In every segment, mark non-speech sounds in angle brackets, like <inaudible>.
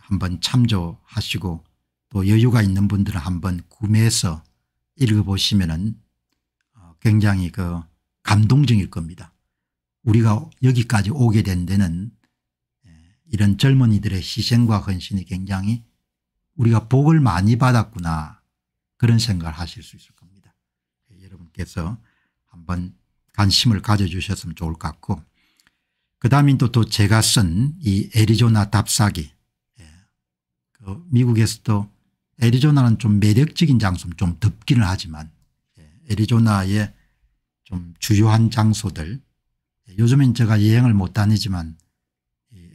한번 참조하시고 또 여유가 있는 분들은 한번 구매해서 읽어보시면은 어, 굉장히 그 감동적일 겁니다. 우리가 여기까지 오게 된 데는 예, 이런 젊은이들의 희생과 헌신이 굉장히 우리가 복을 많이 받았구나 그런 생각을 하실 수 있을 겁니다. 예, 여러분께서 한번 관심을 가져주셨으면 좋을 것 같고 그다음에 또, 또 제가 쓴 이 애리조나 답사기 어, 미국에서도 애리조나는 좀 매력적인 장소는 좀 덥기는 하지만 예, 애리조나의 좀 주요한 장소들 예, 요즘엔 제가 여행을 못 다니지만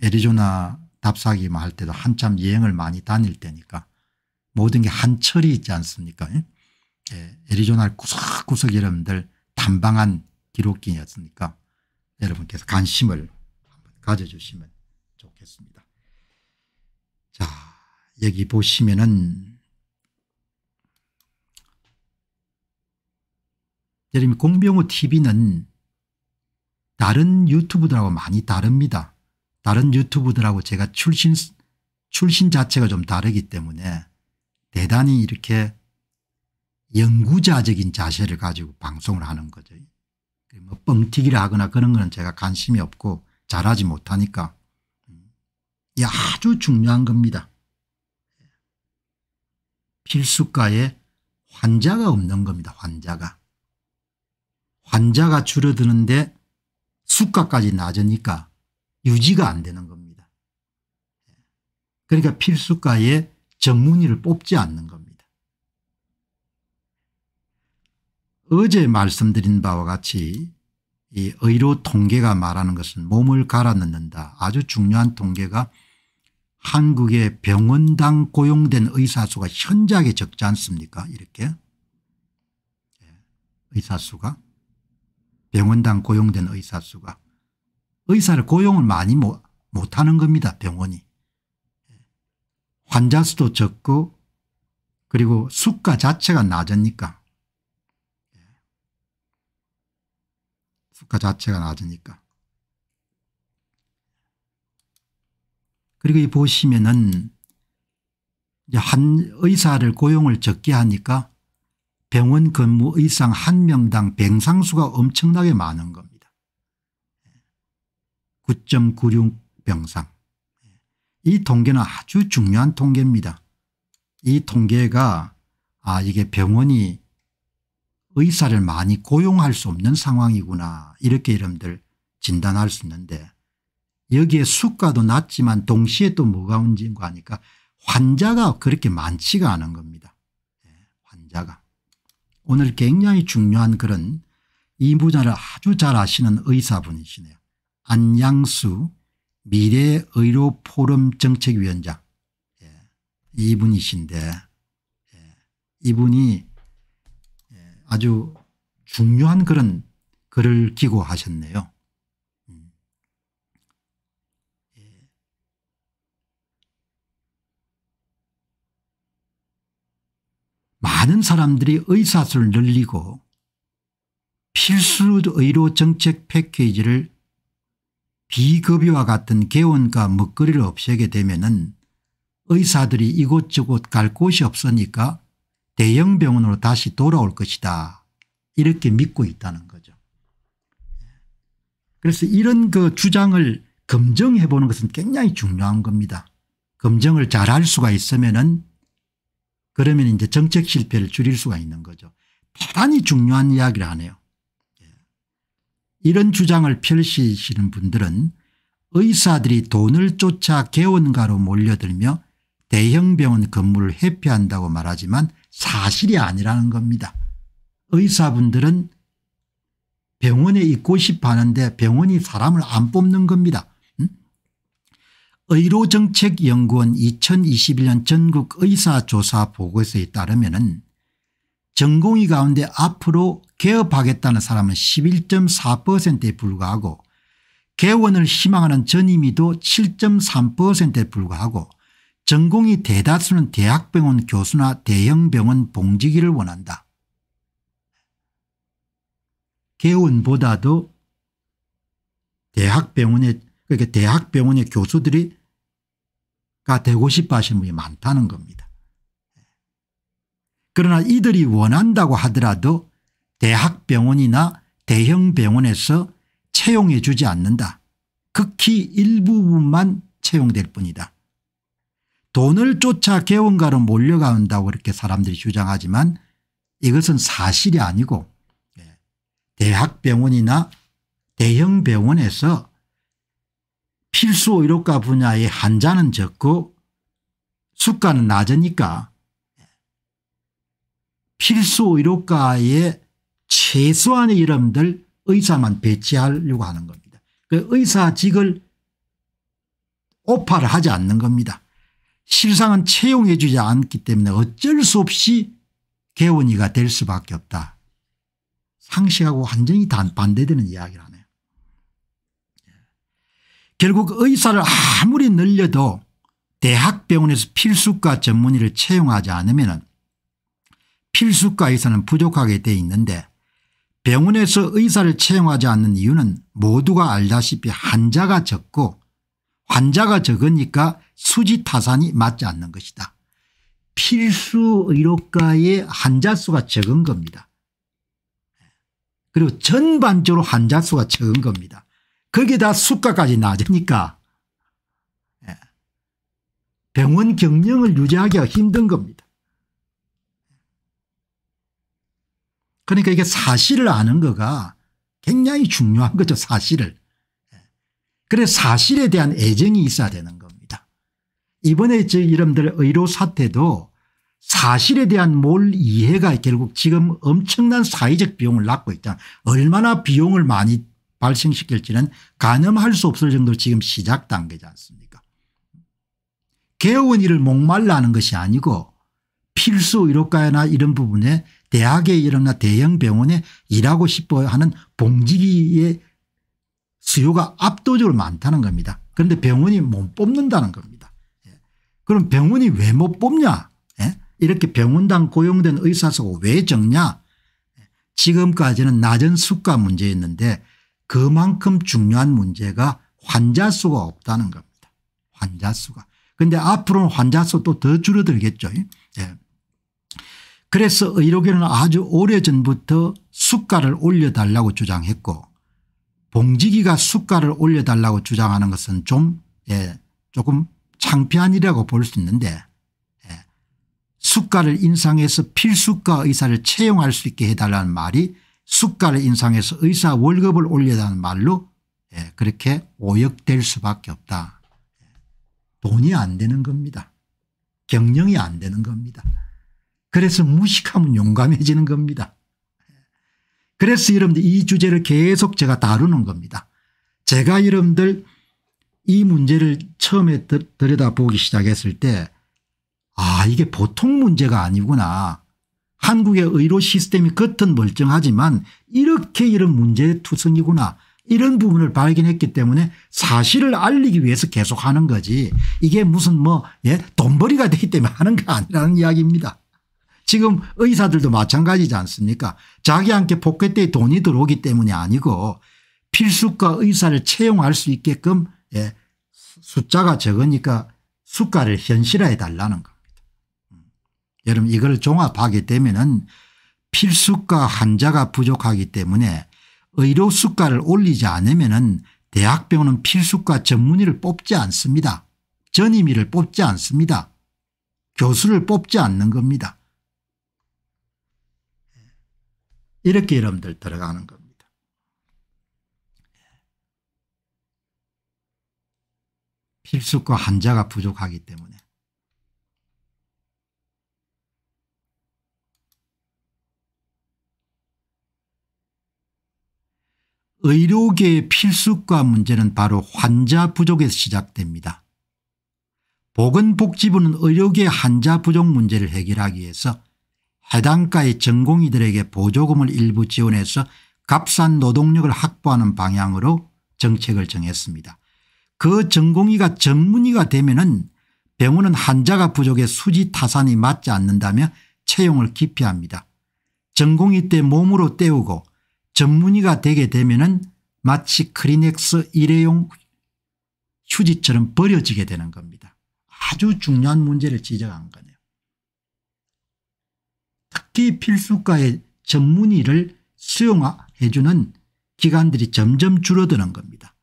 애리조나 답사기만 할 때도 한참 여행을 많이 다닐 때니까 모든 게 한철이 있지 않습니까 예? 애리조나 구석구석 여러분들 단방한 기록기였으니까 여러분께서 관심을 가져주시면 좋겠습니다. 자. 여기 보시면은 여러분 공병호 tv는 다른 유튜브들하고 많이 다릅니다. 다른 유튜브들하고 제가 출신 출신 자체가 좀 다르기 때문에 대단히 이렇게 연구자적인 자세를 가지고 방송을 하는 거죠. 뭐 뻥튀기를 하거나 그런 거는 제가 관심이 없고 잘하지 못하니까 음, 이 아주 중요한 겁니다. 길수가에 환자가 없는 겁니다. 환자가. 환자가 줄어드는데 수가까지 낮으니까 유지가 안 되는 겁니다. 그러니까 필수가에 전문의를 뽑지 않는 겁니다. 어제 말씀드린 바와 같이 이 의료 통계가 말하는 것은 몸을 갈아 넣는다. 아주 중요한 통계가 한국의 병원당 고용된 의사 수가 현저하게 적지 않습니까 이렇게 예. 의사 수가 병원당 고용된 의사 수가 의사를 고용을 많이 못하는 겁니다 병원이 예. 환자 수도 적고 그리고 수가 자체가 낮으니까 예. 수가 자체가 낮으니까 그리고 이 보시면은 한 의사를 고용을 적게 하니까 병원 근무 의상 한 명당 병상수가 엄청나게 많은 겁니다. 9.96병상. 이 통계는 아주 중요한 통계입니다. 이 통계가 아 이게 병원이 의사를 많이 고용할 수 없는 상황이구나 이렇게 여러분들 진단할 수 있는데 여기에 수가도 낮지만 동시에 또 뭐가 움직인가 하니까 환자가 그렇게 많지가 않은 겁니다. 예, 환자가. 오늘 굉장히 중요한 그런 이 분야를 아주 잘 아시는 의사분이시네요. 안양수 미래의료포럼 정책위원장 예, 이분이신데 예, 이분이 예, 아주 중요한 그런 글을 기고하셨네요. 많은 사람들이 의사수를 늘리고 필수 의료 정책 패키지를 비급여와 같은 개원과 먹거리를 없애게 되면 의사들이 이곳저곳 갈 곳이 없으니까 대형 병원으로 다시 돌아올 것이다 이렇게 믿고 있다는 거죠. 그래서 이런 그 주장을 검증해 보는 것은 굉장히 중요한 겁니다. 검증을 잘 할 수가 있으면 은 그러면 이제 정책 실패를 줄일 수가 있는 거죠. 대단히 중요한 이야기를 하네요. 예. 이런 주장을 펼치시는 분들은 의사들이 돈을 쫓아 개원가로 몰려들며 대형병원 건물을 회피한다고 말하지만 사실이 아니라는 겁니다. 의사분들은 병원에 있고 싶어 하는데 병원이 사람을 안 뽑는 겁니다. 의료정책연구원 2021년 전국의사조사 보고서에 따르면 전공의 가운데 앞으로 개업하겠다는 사람은 11.4%에 불과하고 개원을 희망하는 전임의도 7.3%에 불과하고 전공의 대다수는 대학병원 교수나 대형병원 봉직기를 원한다. 개원보다도 대학병원의 그러니까 대학병원의 교수들이 가 되고 싶어 하시는 분이 많다는 겁니다. 그러나 이들이 원한다고 하더라도 대학병원이나 대형병원에서 채용해 주지 않는다. 극히 일부분만 채용될 뿐이다. 돈을 쫓아 개원가로 몰려간다고 이렇게 사람들이 주장하지만 이것은 사실이 아니고 예, 대학병원이나 대형병원에서 필수 의료과 분야의 환자는 적고 수가는 낮으니까 필수 의료과의 최소한의 이름들 의사만 배치하려고 하는 겁니다. 그 의사직을 오파를 하지 않는 겁니다. 실상은 채용해 주지 않기 때문에 어쩔 수 없이 개원이가 될 수밖에 없다. 상식하고 완전히 반대되는 이야기를 합니다. 결국 의사를 아무리 늘려도 대학병원에서 필수과 전문의를 채용하지 않으면 필수과 의사는 부족하게 돼 있는데 병원에서 의사를 채용하지 않는 이유는 모두가 알다시피 환자가 적고 환자가 적으니까 수지타산이 맞지 않는 것이다. 필수의료과의 환자 수가 적은 겁니다. 그리고 전반적으로 환자 수가 적은 겁니다. 거기다 수가까지 낮으니까 예. 병원 경영을 유지하기가 힘든 겁니다. 그러니까 이게 사실을 아는 거가 굉장히 중요한 거죠 사실을. 예. 그래 서 사실에 대한 애정이 있어야 되는 겁니다. 이번에 저여러분들 의료 사태도 사실에 대한 몰 이해가 결국 지금 엄청난 사회적 비용을 낳고 있잖아. 얼마나 비용을 많이 발생시킬지는 가늠할 수 없을 정도로 지금 시작 단계지 않습니까 개원이를 목말라 하는 것이 아니고 필수 의료과나 이런 부분에 대학에 일어나 대형 병원에 일하고 싶어 하는 봉직이의 수요가 압도적으로 많다는 겁니다. 그런데 병원이 못 뽑는다는 겁니다. 예. 그럼 병원이 왜 못 뽑냐 예. 이렇게 병원당 고용된 의사수가 왜 적냐 예. 지금까지는 낮은 수가 문제였는데 그만큼 중요한 문제가 환자 수가 없다는 겁니다. 환자 수가. 근데 앞으로는 환자 수도 더 줄어들겠죠. 예. 그래서 의료계는 아주 오래전부터 수가를 올려달라고 주장했고 봉지기가 수가를 올려달라고 주장하는 것은 좀 예, 조금 창피한 일이라고 볼 수 있는데 예, 수가를 인상해서 필수과 의사를 채용할 수 있게 해달라는 말이 수가를 인상해서 의사 월급을 올려달라는 말로 예, 그렇게 오역될 수밖에 없다. 돈이 안 되는 겁니다. 경영이 안 되는 겁니다. 그래서 무식하면 용감해지는 겁니다. 그래서 여러분들 이 주제를 계속 제가 다루는 겁니다. 제가 여러분들 이 문제를 처음에 들여다보기 시작했을 때아 이게 보통 문제가 아니구나 한국의 의료 시스템이 겉은 멀쩡하지만 이렇게 이런 문제투성이구나 의 이런 부분을 발견했기 때문에 사실을 알리기 위해서 계속 하는 거지 이게 무슨 뭐 예? 돈벌이가 되기 때문에 하는 거 아니라는 이야기입니다. 지금 의사들도 마찬가지지 않습니까 자기한테 포켓대에 돈이 들어오기 때문이 아니고 필수과 의사를 채용할 수 있게끔 예, 숫자가 적으니까 수가를 현실화해 달라는 거 여러분 이걸 종합하게 되면은 필수과 환자가 부족하기 때문에 의료 수가를 올리지 않으면은 대학병원은 필수과 전문의를 뽑지 않습니다. 전임의를 뽑지 않습니다. 교수를 뽑지 않는 겁니다. 이렇게 여러분들 들어가는 겁니다. 필수과 환자가 부족하기 때문에 의료계의 필수과 문제는 바로 환자 부족에서 시작됩니다. 보건복지부는 의료계 환자 부족 문제를 해결하기 위해서 해당과의 전공의들에게 보조금을 일부 지원해서 값싼 노동력을 확보하는 방향으로 정책을 정했습니다. 그 전공의가 전문의가 되면 은 병원은 환자가 부족해 수지 타산이 맞지 않는다며 채용을 기피합니다. 전공의 때 몸으로 때우고 전문의가 되게 되면은 마치 크리넥스 일회용 휴지처럼 버려지게 되는 겁니다. 아주 중요한 문제를 지적한 거네요. 특히 필수과의 전문의를 수용해 주는 기관들이 점점 줄어드는 겁니다.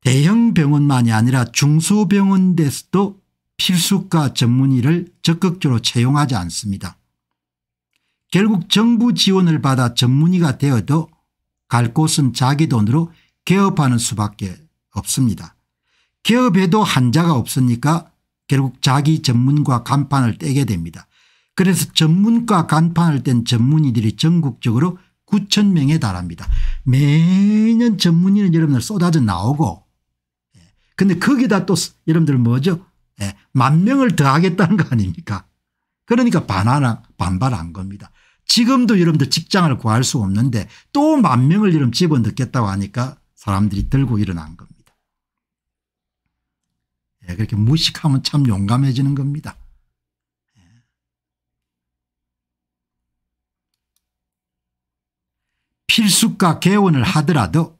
대형 병원만이 아니라 중소병원에서도 필수과 전문의를 적극적으로 채용하지 않습니다. 결국 정부 지원을 받아 전문의가 되어도 갈 곳은 자기 돈으로 개업하는 수밖에 없습니다. 개업에도 한자가 없으니까 결국 자기 전문과 간판을 떼게 됩니다. 그래서 전문과 간판을 뗀 전문의들이 전국적으로 9천 명에 달합니다. 매년 전문의는 여러분들 쏟아져 나오고 예. 근데 거기다 또 여러분들 뭐죠 예. 만 명을 더 하겠다는 거 아닙니까 그러니까 반하나 반발한 겁니다. 지금도 여러분들 직장을 구할 수 없는데 또 만 명을 이름 집어넣겠다고 하니까 사람들이 들고 일어난 겁니다. 예, 그렇게 무식하면 참 용감해지는 겁니다. 예. 필수과 개원을 하더라도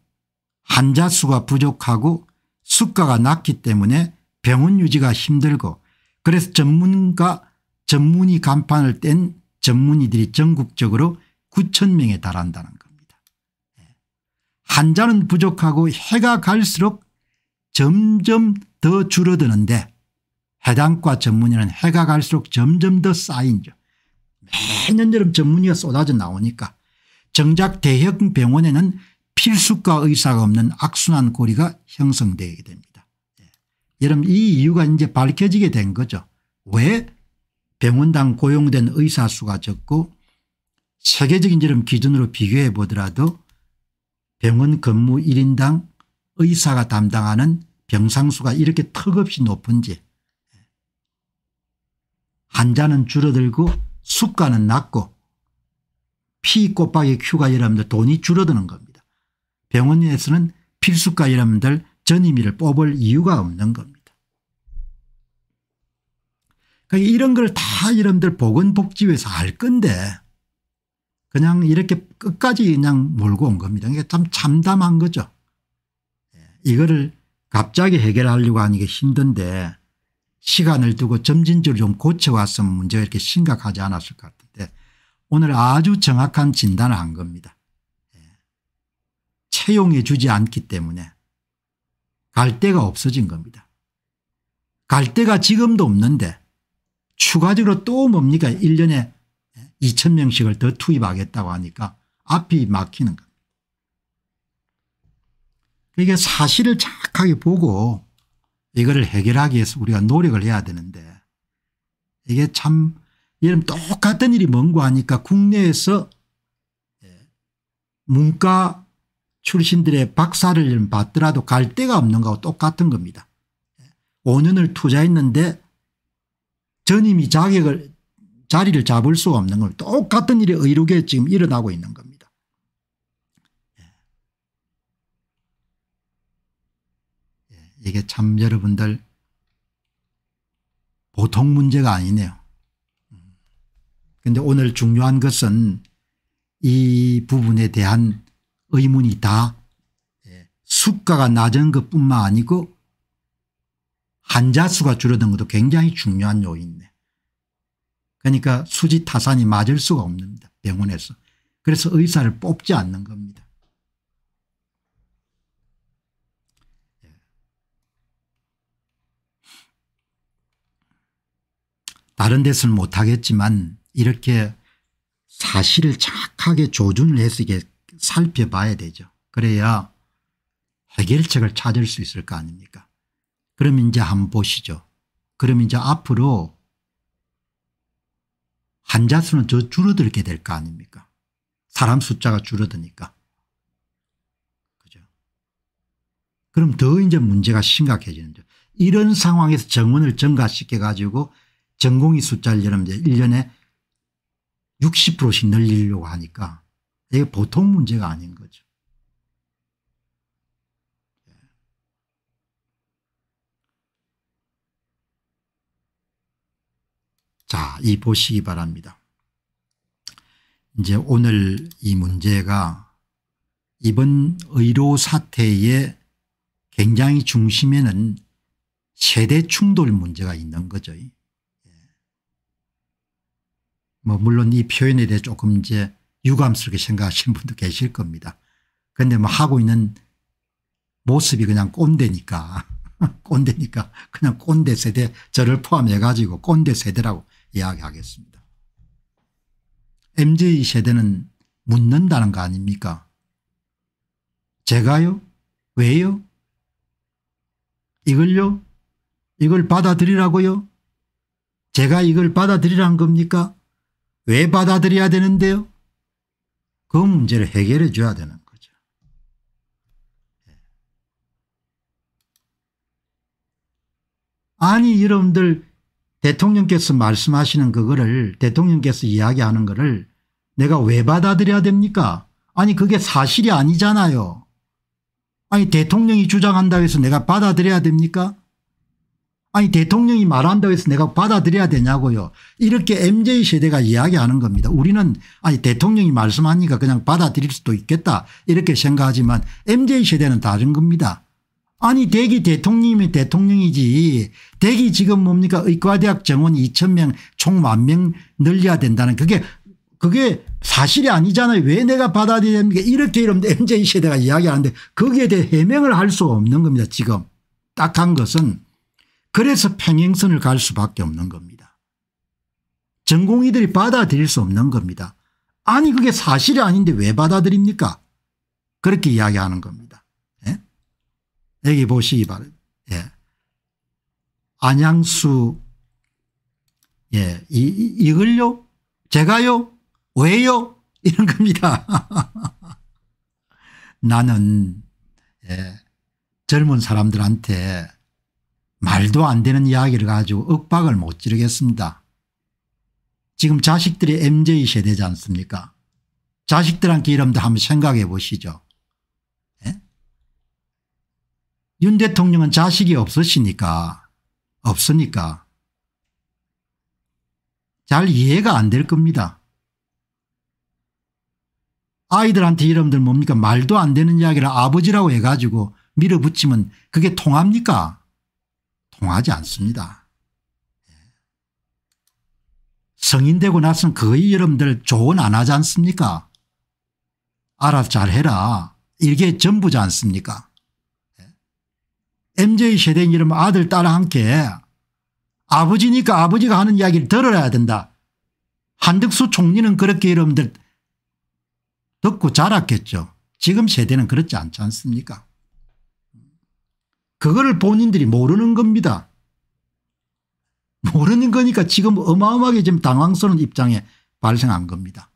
환자 수가 부족하고 수가가 낮기 때문에 병원 유지가 힘들고 그래서 전문가 전문의 간판을 뗀 전문의들이 전국적으로 9천 명에 달한다는 겁니다. 한자는 예. 부족하고 해가 갈수록 점점 더 줄어드는데 해당과 전문의는 해가 갈수록 점점 더 쌓이죠. 매년 여름 전문의가 쏟아져 나오니까 정작 대형 병원에는 필수과 의사가 없는 악순환 고리가 형성되게 됩니다. 예. 여러분 이 이유가 이제 밝혀지게 된 거죠. 왜 병원당 고용된 의사 수가 적고 세계적인 이름 기준으로 비교해 보더라도 병원 근무 1인당 의사가 담당하는 병상수가 이렇게 턱없이 높은지 환자는 줄어들고 수가는 낮고 피 꼬박이 큐가 여러분들 돈이 줄어드는 겁니다. 병원에서는 필수가 여러분들 전임의를 뽑을 이유가 없는 겁니다. 그러니까 이런 걸 다 여러분들 보건복지위에서알 건데 그냥 이렇게 끝까지 그냥 몰고 온 겁니다. 이게 참 참담한 거죠. 예, 이거를 갑자기 해결하려고 하는 게 힘든데 시간을 두고 점진적으로 좀 고쳐왔으면 문제가 이렇게 심각하지 않았을 것 같은데 오늘 아주 정확한 진단을 한 겁니다. 예, 채용해 주지 않기 때문에 갈 데가 없어진 겁니다. 갈 데가 지금도 없는데 추가적으로 또 뭡니까 1년에 2천 명씩을 더 투입하겠다고 하니까 앞이 막히는 겁니다. 이게 그러니까 사실을 정하게 보고 이거를 해결하기 위해서 우리가 노력을 해야 되는데 이게 참 예를 똑같은 일이 뭔고 하니까 국내에서 문과 출신들의 박사를 받더라도 갈 데가 없는 거하고 똑같은 겁니다. 5년을 투자했는데 전임이 자격을 자리를 잡을 수가 없는 걸 똑같은 일이 의료계 지금 일어나고 있는 겁니다. 예. 예. 이게 참 여러분들 보통 문제가 아니네요. 그런데 오늘 중요한 것은 이 부분에 대한 의문이 다 예, 수가가 낮은 것뿐만 아니고 환자 수가 줄어든 것도 굉장히 중요한 요인이네. 그러니까 수지 타산이 맞을 수가 없습니다. 병원에서. 그래서 의사를 뽑지 않는 겁니다. 다른 데서는 못하겠지만 이렇게 사실을 정확하게 조준을 해서 이게 살펴봐야 되죠. 그래야 해결책을 찾을 수 있을 거 아닙니까 그럼 이제 한번 보시죠. 그럼 이제 앞으로 환자 수는 더 줄어들게 될 거 아닙니까? 사람 숫자가 줄어드니까. 그죠? 그럼 더 이제 문제가 심각해지는 죠 이런 상황에서 정원을 증가시켜 가지고 전공의 숫자를 여러분들 1년에 60%씩 늘리려고 하니까 이게 보통 문제가 아닌 거죠. 자, 이 보시기 바랍니다. 이제 오늘 이 문제가 이번 의료 사태의 굉장히 중심에는 세대 충돌 문제가 있는 거죠. 예. 뭐 물론 이 표현에 대해 조금 이제 유감스럽게 생각하시는 분도 계실 겁니다. 근데 뭐 하고 있는 모습이 그냥 꼰대니까 <laughs> 꼰대니까 그냥 꼰대 세대 저를 포함해 가지고 꼰대 세대라고 이야기하겠습니다. MZ 세대는 묻는다는 거 아닙니까? 제가요? 왜요? 이걸요? 이걸 받아들이라고요? 제가 이걸 받아들이란 겁니까? 왜 받아들여야 되는데요? 그 문제를 해결해 줘야 되는 거죠. 예. 아니 여러분들 대통령께서 말씀하시는 그거를 대통령께서 이야기하는 거를 내가 왜 받아들여야 됩니까 아니 그게 사실이 아니잖아요. 아니 대통령이 주장한다고 해서 내가 받아들여야 됩니까 아니 대통령이 말한다고 해서 내가 받아들여야 되냐고요. 이렇게 m j 세대가 이야기하는 겁니다. 우리는 아니 대통령이 말씀하니까 그냥 받아들일 수도 있겠다 이렇게 생각하지만 m j 세대는 다른 겁니다. 아니 대기 대통령이 대통령이지 대기 지금 뭡니까 의과대학 정원 2천 명총 만 명 늘려야 된다는 그게 그게 사실이 아니잖아요. 왜 내가 받아들여야 됩니까 이렇게 이러면 MZ 세대가 이야기하는데 거기에 대해 해명을 할 수 없는 겁니다 지금 딱 한 것은 그래서 평행선을 갈 수밖에 없는 겁니다. 전공의들이 받아들일 수 없는 겁니다. 아니 그게 사실이 아닌데 왜 받아들입니까 그렇게 이야기하는 겁니다. 여기 보시기 바랍니다. 예. 안양수 예, 이, 이걸요? 제가요? 왜요? <laughs> 이런 겁니다. <laughs> 나는 예, 젊은 사람들한테 말도 안 되는 이야기를 가지고 억박을 못 지르겠습니다. 지금 자식들이 MZ세대지 않습니까? 자식들한테 이름도 한번 생각해 보시죠. 윤 대통령은 자식이 없으시니까 없으니까 잘 이해가 안 될 겁니다. 아이들한테 이름들 뭡니까 말도 안 되는 이야기를 아버지라고 해가지고 밀어붙이면 그게 통합니까? 통하지 않습니다. 예. 성인 되고 나서는 거의 그 여러분들 조언 안 하지 않습니까? 알아서 잘해라. 이게 전부지 않습니까? MJ 세대인 이름 아들 딸 함께 아버지니까 아버지가 하는 이야기를 들어야 된다. 한덕수 총리는 그렇게 여러분들 듣고 자랐겠죠. 지금 세대는 그렇지 않지 않습니까 그거를 본인들이 모르는 겁니다. 모르는 거니까 지금 어마어마하게 지금 당황스러운 입장에 발생한 겁니다.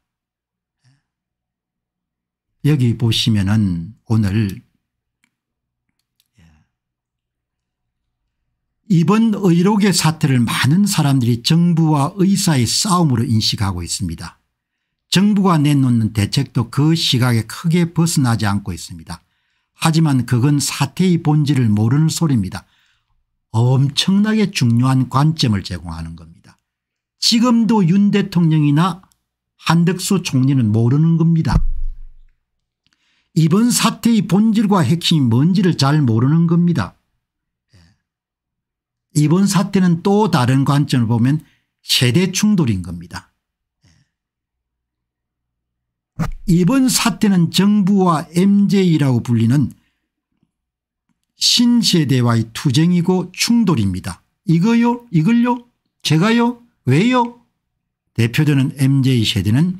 여기 보시면은 오늘 이번 의료계 사태를 많은 사람들이 정부와 의사의 싸움으로 인식하고 있습니다. 정부가 내놓는 대책도 그 시각에 크게 벗어나지 않고 있습니다. 하지만 그건 사태의 본질을 모르는 소리입니다. 엄청나게 중요한 관점을 제공하는 겁니다. 지금도 윤 대통령이나 한덕수 총리는 모르는 겁니다. 이번 사태의 본질과 핵심이 뭔지를 잘 모르는 겁니다. 이번 사태는 또 다른 관점을 보면 세대 충돌인 겁니다. 이번 사태는 정부와 m j 라고 불리는 신세대와의 투쟁이고 충돌입니다. 이거요 이걸요 제가요 왜요 대표되는 m j 세대는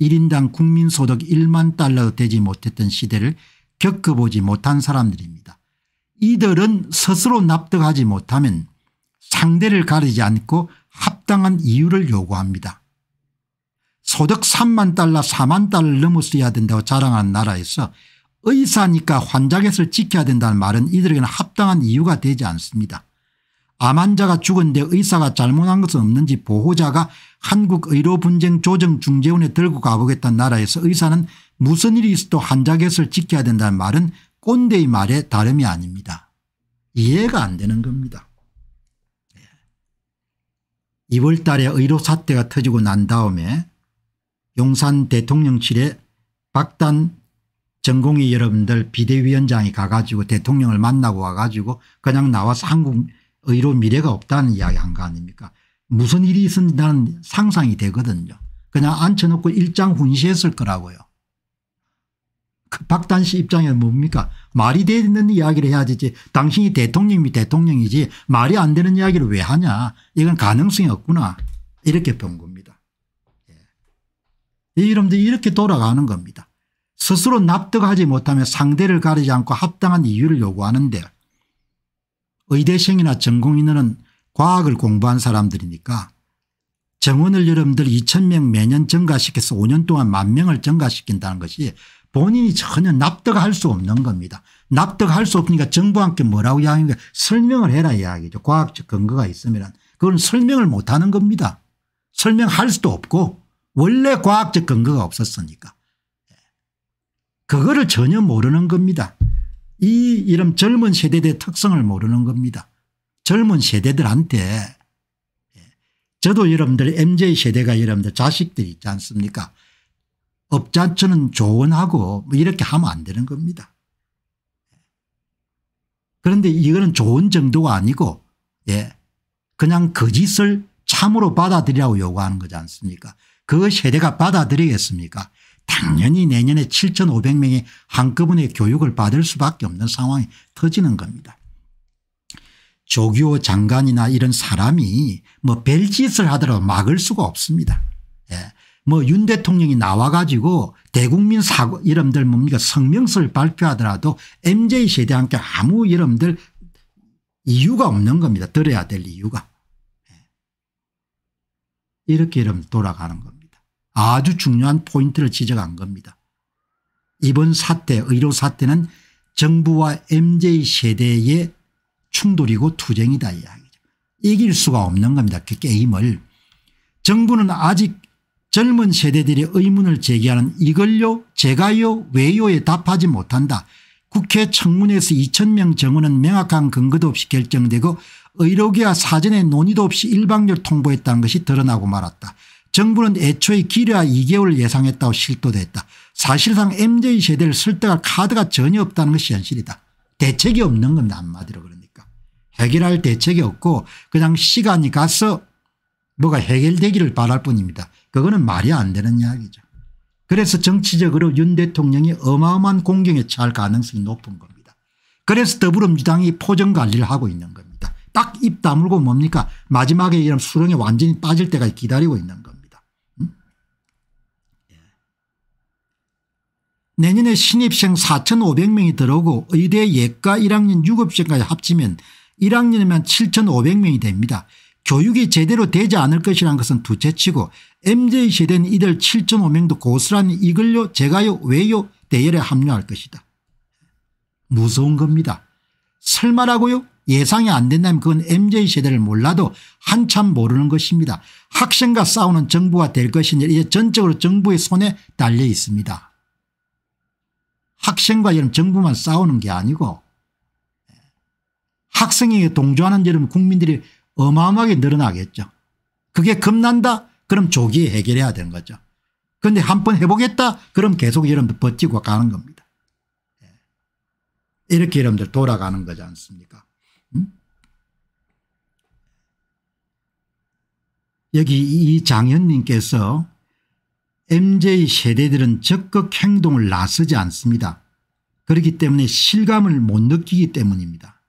1인당 국민소득 1만 달러도 되지 못했던 시대를 겪어보지 못한 사람들입니다. 이들은 스스로 납득하지 못하면 상대를 가리지 않고 합당한 이유를 요구합니다. 소득 3만 달러 4만 달러를 넘었어야 된다고 자랑하는 나라에서 의사니까 환자겠을 지켜야 된다는 말은 이들에게는 합당한 이유가 되지 않습니다. 암 환자가 죽은데 의사가 잘못한 것은 없는지 보호자가 한국의료분쟁조정중재원에 들고 가보겠다는 나라에서 의사는 무슨 일이 있어도 환자겠을 지켜야 된다는 말은 꼰대의 말에 다름이 아닙니다. 이해가 안 되는 겁니다. 2월 달에 의료 사태가 터지고 난 다음에 용산 대통령실에 박단 전공의 여러분들 비대위원장이 가가지고 대통령을 만나고 와가지고 그냥 나와서 한국 의료 미래가 없다는 이야기 한 거 아닙니까 무슨 일이 있었는지 나는 상상이 되거든요. 그냥 앉혀놓고 일장 훈시했을 거라고요. 그 박단 씨 입장에는 뭡니까? 말이 되는 이야기를 해야지 당신이 대통령이 대통령이지 말이 안 되는 이야기를 왜 하냐. 이건 가능성이 없구나. 이렇게 본 겁니다. 예. 이러분들이렇게 돌아가는 겁니다. 스스로 납득하지 못하면 상대를 가리지 않고 합당한 이유를 요구하는데 의대생이나 전공인은 과학을 공부한 사람들이니까 정원을 여러분들 2 0명 매년 증가시켜서 5년 동안 만 명을 증가시킨다는 것이 본인이 전혀 납득할 수 없는 겁니다. 납득할 수 없으니까 정부와 함 뭐라고 이야기하니까 설명을 해라 이야기죠. 과학적 근거가 있으면 그건 설명을 못하는 겁니다. 설명할 수도 없고 원래 과학적 근거가 없었으니까. 예. 그거를 전혀 모르는 겁니다. 이 이런 젊은 세대들의 특성을 모르는 겁니다. 젊은 세대들한테 예. 저도 여러분들 MZ세대가 여러분들 자식들 있지 않습니까 업자처는 조언하고 뭐 이렇게 하면 안 되는 겁니다. 그런데 이거는 좋은 정도가 아니고 예 그냥 거짓을 그 참으로 받아들이라고 요구하는 거지 않습니까 그 세대가 받아들이겠습니까 당연히 내년에 7500명이 한꺼번에 교육을 받을 수밖에 없는 상황이 터지는 겁니다. 조교 장관이나 이런 사람이 뭐 별짓을 하더라도 막을 수가 없습니다. 예. 뭐윤 대통령이 나와가지고 대국민 사고 이름들 뭡니까 성명서를 발표하더라도 MJ 세대한테 아무 이름들 이유가 없는 겁니다. 들어야 될 이유가. 예. 이렇게 이름 돌아가는 겁니다. 아주 중요한 포인트를 지적한 겁니다. 이번 사태 의료 사태는 정부와 MJ 세대의 충돌이고 투쟁이다 이야기죠. 이길 수가 없는 겁니다. 그 게임을. 정부는 아직 젊은 세대들의 의문을 제기하는 이걸요 제가요 왜요에 답하지 못한다. 국회 청문회에서 2천명 정원은 명확한 근거도 없이 결정되고 의료계와 사전에 논의도 없이 일방적 통보했다는 것이 드러나고 말았다. 정부는 애초에 길어야 2개월 예상했다고 실토됐다. 사실상 MZ세대를 설득할 카드가 전혀 없다는 것이 현실이다. 대책이 없는 겁니다 한마디로 그러니까. 해결할 대책이 없고 그냥 시간이 가서 뭐가 해결되기를 바랄 뿐입니다. 그거는 말이 안 되는 이야기죠. 그래서 정치적으로 윤 대통령이 어마어마한 공경에 처할 가능성이 높은 겁니다. 그래서 더불어민주당이 포정관리를 하고 있는 겁니다. 딱 입 다물고 뭡니까 마지막에 이런 수렁에 완전히 빠질 때가 기다리고 있는 겁니다. 음? 예. 내년에 신입생 4,500명이 들어오고 의대 예과 1학년 6급생까지 합치면 1학년이면 7,500명이 됩니다. 교육이 제대로 되지 않을 것이라는 것은 두째치고 m j 세대인 이들 7.5명도 고스란히 이걸요 제가요 왜요 대열에 합류할 것이다. 무서운 겁니다. 설마라고요? 예상이 안 된다면 그건 m j 세대를 몰라도 한참 모르는 것입니다. 학생과 싸우는 정부가 될 것이니 이제 전적으로 정부의 손에 달려 있습니다. 학생과 여러분 정부만 싸우는 게 아니고 학생에게 동조하는 여러분 국민들이 어마어마하게 늘어나겠죠. 그게 겁난다? 그럼 조기에 해결해야 되는 거죠. 그런데 한 번 해보겠다 그럼 계속 여러분들 버티고 가는 겁니다. 예. 이렇게 여러분들 돌아가는 거지 않습니까 음? 여기 이 장현님께서 MJ 세대들은 적극 행동을 나서지 않습니다. 그렇기 때문에 실감을 못 느끼기 때문입니다.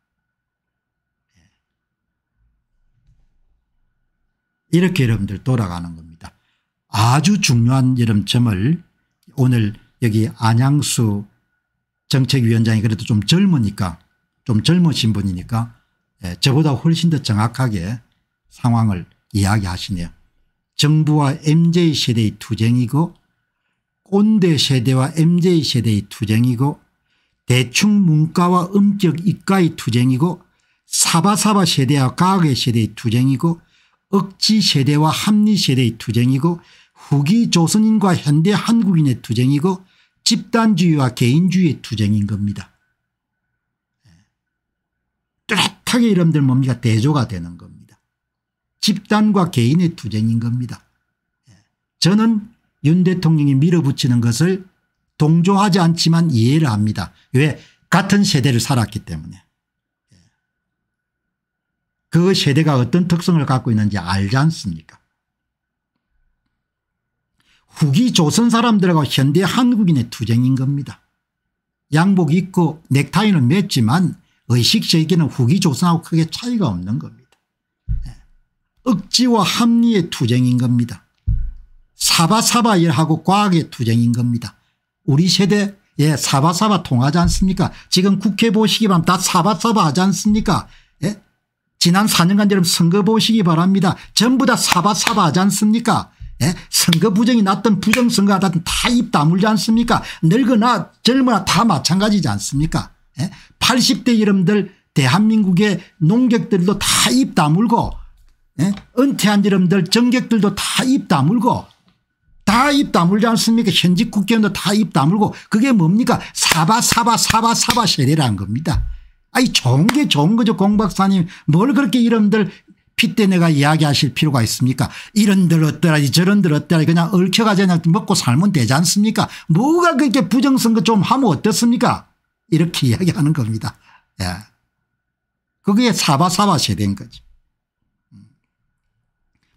이렇게 여러분들 돌아가는 겁니다. 아주 중요한 여름점을 오늘 여기 안양수 정책위원장이 그래도 좀 젊으니까 좀 젊으신 분이니까 예, 저보다 훨씬 더 정확하게 상황을 이야기하시네요. 정부와 MZ세대의 투쟁이고 꼰대 세대와 MZ세대의 투쟁이고 대충 문과와 음격 이과의 투쟁이고 사바사바 세대와 과학의 세대의 투쟁이고 억지 세대와 합리 세대의 투쟁이고 후기 조선인과 현대 한국인의 투쟁이고 집단주의와 개인주의의 투쟁인 겁니다. 예. 뚜렷하게 이름들 뭡니까 대조가 되는 겁니다. 집단과 개인의 투쟁인 겁니다. 예. 저는 윤 대통령이 밀어붙이는 것을 동조하지 않지만 이해를 합니다. 왜? 같은 세대를 살았기 때문에. 그 세대가 어떤 특성을 갖고 있는지 알지 않습니까 후기 조선 사람들하고 현대 한국인의 투쟁인 겁니다. 양복 입고 넥타이는 맸지만 의식적기는 후기 조선하고 크게 차이가 없는 겁니다. 예. 억지와 합리의 투쟁인 겁니다. 사바사바 일하고 과학의 투쟁인 겁니다. 우리 세대 예 사바사바 통하지 않습니까 지금 국회 보시기만 다 사바사바 하지 않습니까 예? 지난 4년간처럼 선거 보시기 바랍니다. 전부 다 사바사바 하지 않습니까? 예? 선거 부정이 났던 부정선거가 든다 입 다물지 않습니까? 늙거나 젊으나 다 마찬가지지 않습니까? 예? 80대 이름들 대한민국의 농객들도 다 입 다물고 예? 은퇴한 이름들 정객들도 다 입 다물고 다 입 다물지 않습니까? 현직 국회의원도 다 입 다물고 그게 뭡니까? 사바사바사바사바 세례라는 겁니다. 아니 좋은 게 좋은 거죠 공 박사님 뭘 그렇게 이름들 핏때 내가 이야기하실 필요가 있습니까 이런들 어떠라지 저런들 어떠라지 그냥 얽혀가지 그냥 먹고 살면 되지 않습니까 뭐가 그렇게 부정선거 좀 하면 어떻습니까 이렇게 <laughs> 이야기하는 겁니다. 예. 그게 사바사바 세대인 거죠. 음.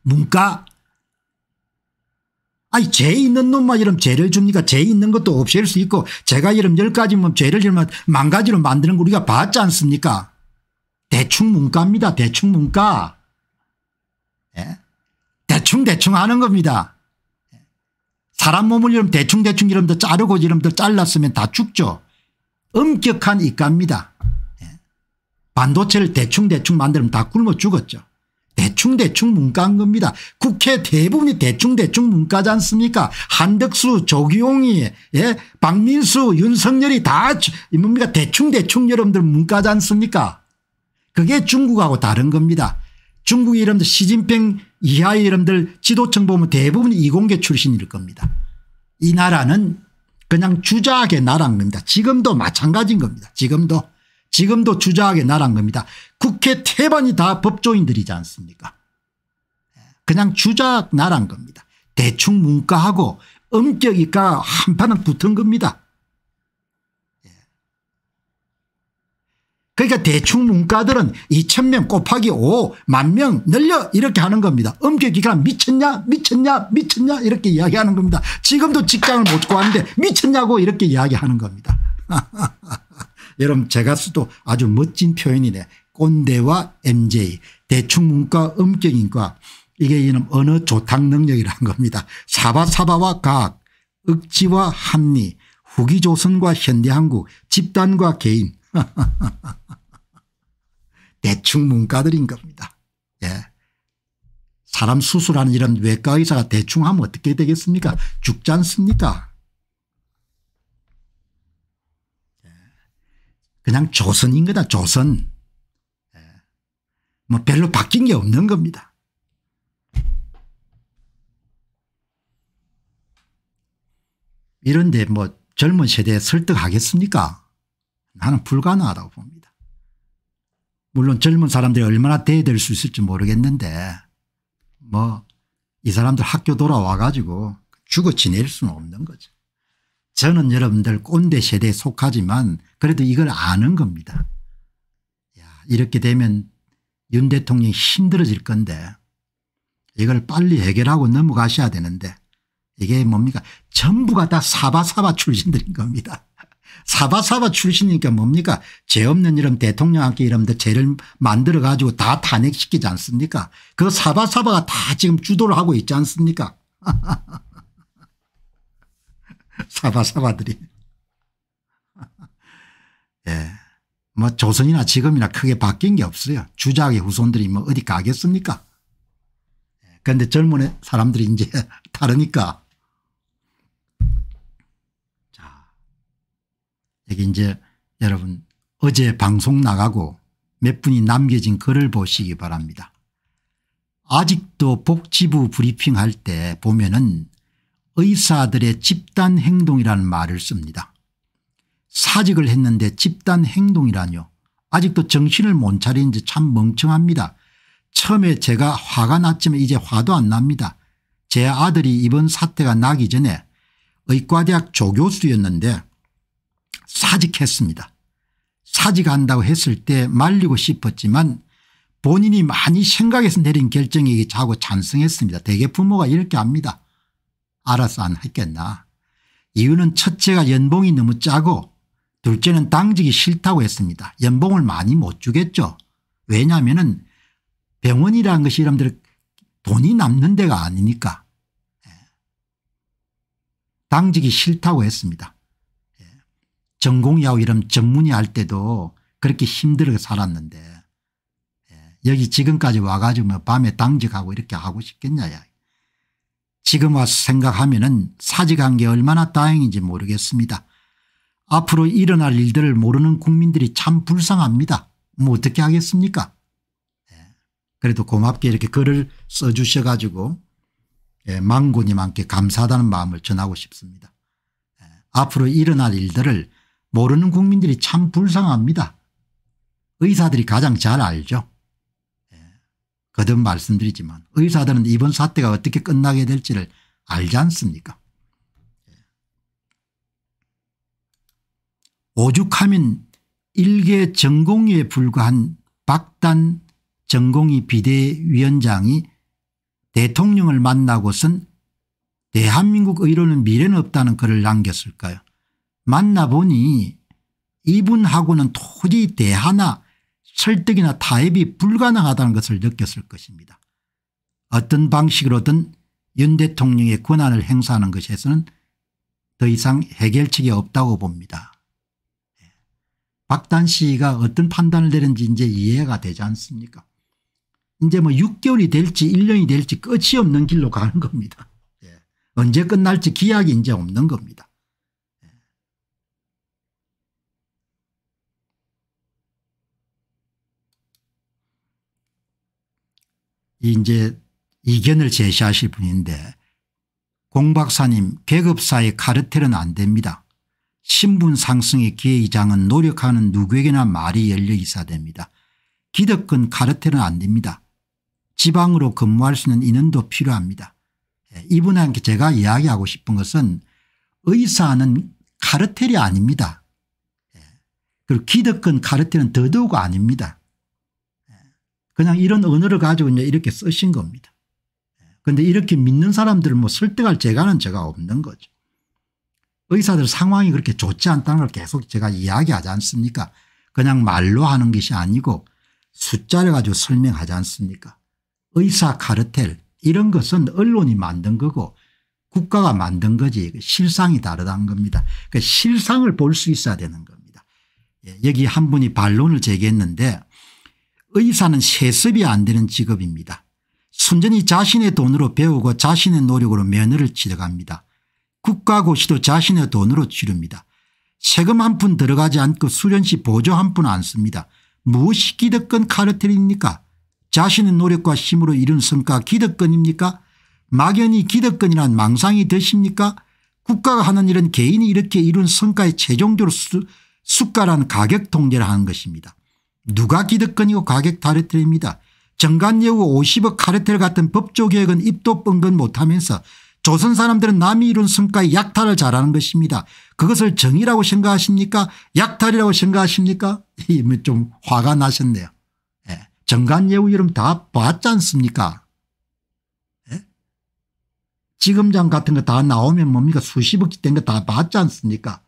문과 아니 죄 있는 놈만 이러면 죄를 줍니까 죄 있는 것도 없앨 수 있고 제가 이러면 0 가지면 죄를 이러면 만 가지로 만드는 거 우리가 봤지 않습니까 대충 문과입니다 대충 문과 예? 대충 대충 하는 겁니다 예? 사람 몸을 이러면 대충 대충 이러면 자르고 이러면 잘랐으면 다 죽죠 엄격한 이과입니다 예? 반도체를 대충 대충 만들면 다 굶어 죽었죠 대충대충 문과한 겁니다. 국회 대부분이 대충대충 문과지 않습니까 한덕수 조기용이 예? 박민수 윤석열이 다 뭡니까 대충대충 여러분들 문과지 않습니까 그게 중국하고 다른 겁니다. 중국 이름들 시진핑 이하의 이름들 지도층 보면 대부분 이공계 출신일 겁니다. 이 나라는 그냥 주작의 나라인 겁니다. 지금도 마찬가지인 겁니다. 지금도. 지금도 주저하게 나란 겁니다. 국회 태반이 다 법조인들이지 않습니까 그냥 주작 나란 겁니다. 대충 문과하고 엄격이가 한판은 붙은 겁니다. 그러니까 대충 문과들은 2천명 곱하기 5만 명 늘려 이렇게 하는 겁니다. 엄격이가 미쳤냐 미쳤냐 미쳤냐 이렇게 이야기하는 겁니다. 지금도 직장을 못 구하는데 미쳤냐고 이렇게 이야기하는 겁니다. <laughs> 여러분 제가 쓰도 아주 멋진 표현이네. 꼰대와 MJ 대충 문과 음격인과 이게 이놈 언어 조탁 능력이라는 겁니다. 사바사바와 과 억지와 합리 후기조선과 현대한국 집단과 개인 <laughs> 대충 문과들인 겁니다. 예. 사람 수술하는 이런 외과 의사가 대충 하면 어떻게 되겠습니까 죽지 않습니까 그냥 조선인 거다 조선. 예. 뭐 별로 바뀐 게 없는 겁니다. 이런데 뭐 젊은 세대에 설득하겠습니까? 나는 불가능하다고 봅니다. 물론 젊은 사람들이 얼마나 대될 수 있을지 모르겠는데 뭐 이 사람들 학교 돌아와 가지고 죽어 지낼 수는 없는 거죠. 저는 여러분들 꼰대 세대에 속하지만 그래도 이걸 아는 겁니다. 야, 이렇게 되면 윤 대통령이 힘들어질 건데 이걸 빨리 해결하고 넘어가셔야 되는데 이게 뭡니까 전부가 다 사바사바 출신들인 겁니다. <laughs> 사바사바 출신이니까 뭡니까 죄 없는 이름 대통령한테 이름들 죄를 만들어 가지고 다 탄핵시키지 않습니까 그 사바사바가 다 지금 주도를 하고 있지 않습니까 <laughs> 사바사바들이. <laughs> 예. 뭐 조선이나 지금이나 크게 바뀐 게 없어요. 주작의 후손들이 뭐 어디 가겠습니까? 그런데 예. 젊은 사람들이 이제 <laughs> 다르니까. 자, 여기 이제 여러분 어제 방송 나가고 몇 분이 남겨진 글을 보시기 바랍니다. 아직도 복지부 브리핑할 때 보면은 의사들의 집단 행동이라는 말을 씁니다. 사직을 했는데 집단 행동이라뇨. 아직도 정신을 못 차린 리지참 멍청합니다. 처음에 제가 화가 났지만 이제 화도 안 납니다. 제 아들이 이번 사태가 나기 전에 의과대학 조교수였는데 사직했습니다. 사직한다고 했을 때 말리고 싶었지만 본인이 많이 생각해서 내린 결정이기 하고 찬성했습니다. 대개 부모가 이렇게 합니다. 알아서 안 했겠나. 이유는 첫째가 연봉이 너무 짜고 둘째는 당직이 싫다고 했습니다. 연봉을 많이 못 주겠죠. 왜냐하면 병원이라는 것이 여러분들 돈이 남는 데가 아니니까. 예. 당직이 싫다고 했습니다. 예. 전공이하고 이런 전문의할 때도 그렇게 힘들게 살았는데 예. 여기 지금까지 와가지고 뭐 밤에 당직하고 이렇게 하고 싶겠냐 야. 지금 와서 생각하면 사직한 게 얼마나 다행인지 모르겠습니다. 앞으로 일어날 일들을 모르는 국민들이 참 불쌍합니다. 뭐 어떻게 하겠습니까 예. 그래도 고맙게 이렇게 글을 써주셔 가지고 예, 망고님한테 감사하다는 마음을 전하고 싶습니다. 예. 앞으로 일어날 일들을 모르는 국민들이 참 불쌍합니다. 의사들이 가장 잘 알죠. 거듭 말씀드리지만 의사들은 이번 사태가 어떻게 끝나게 될지를 알지 않습니까 예. 오죽하면 일개 전공의에 불과한 박단 전공의 비대위원장이 대통령을 만나고선 대한민국 의료는 미래는 없다는 글을 남겼을까요 만나보니 이분하고는 토지 대하나 설득이나 타협이 불가능하다는 것을 느꼈을 것입니다. 어떤 방식으로든 윤 대통령의 권한을 행사하는 것에서는 더 이상 해결책이 없다고 봅니다. 예. 박단 씨가 어떤 판단을 내는지 이제 이해가 되지 않습니까 이제 뭐 6개월이 될지 1년이 될지 끝이 없는 길로 가는 겁니다. 예. 언제 끝날지 기약이 이제 없는 겁니다. 이제 이견을 제시하실 분인데 공 박사님 계급사의 카르텔은 안 됩니다. 신분 상승의 기회이장은 노력하는 누구에게나 말이 열려 있어야 됩니다. 기득권 카르텔은 안 됩니다. 지방으로 근무할 수 있는 인원도 필요합니다. 예, 이분한테 제가 이야기하고 싶은 것은 의사는 카르텔이 아닙니다. 예, 그리고 기득권 카르텔은 더더욱 아닙니다. 그냥 이런 언어를 가지고 이제 이렇게 쓰신 겁니다. 그런데 이렇게 믿는 사람들을 뭐 설득할 재간은 제가 없는 거죠. 의사들 상황이 그렇게 좋지 않다는 걸 계속 제가 이야기하지 않습니까? 그냥 말로 하는 것이 아니고 숫자를 가지고 설명하지 않습니까? 의사 카르텔 이런 것은 언론이 만든 거고 국가가 만든 거지 그 실상이 다르다는 겁니다. 그 실상을 볼 수 있어야 되는 겁니다. 예, 여기 한 분이 반론을 제기했는데 의사는 세습이 안 되는 직업입니다. 순전히 자신의 돈으로 배우고 자신의 노력으로 면허를 취득합니다 국가고시도 자신의 돈으로 치릅니다. 세금 한 푼 들어가지 않고 수련시 보조 한 푼 안 씁니다. 무엇이 기득권 카르텔입니까? 자신의 노력과 힘으로 이룬 성과 기득권입니까? 막연히 기득권이란 망상이 되십니까? 국가가 하는 일은 개인이 이렇게 이룬 성과의 최종적으로 수, 숟가락 가격 통제를 하는 것입니다. 누가 기득권이고 가격 타르텔입니다. 정관예우 50억 카르텔 같은 법조개혁은 입도 뻥긋 못하면서 조선 사람들은 남이 이룬 성과에 약탈을 잘하는 것입니다. 그것을 정의라고 생각하십니까 약탈이라고 생각하십니까 <laughs> 좀 화가 나셨네요. 예. 정관예우 이름 다 봤지 않습니까 예? 지금장 같은 거 다 나오면 뭡니까 수십억 된거 다 봤지 않습니까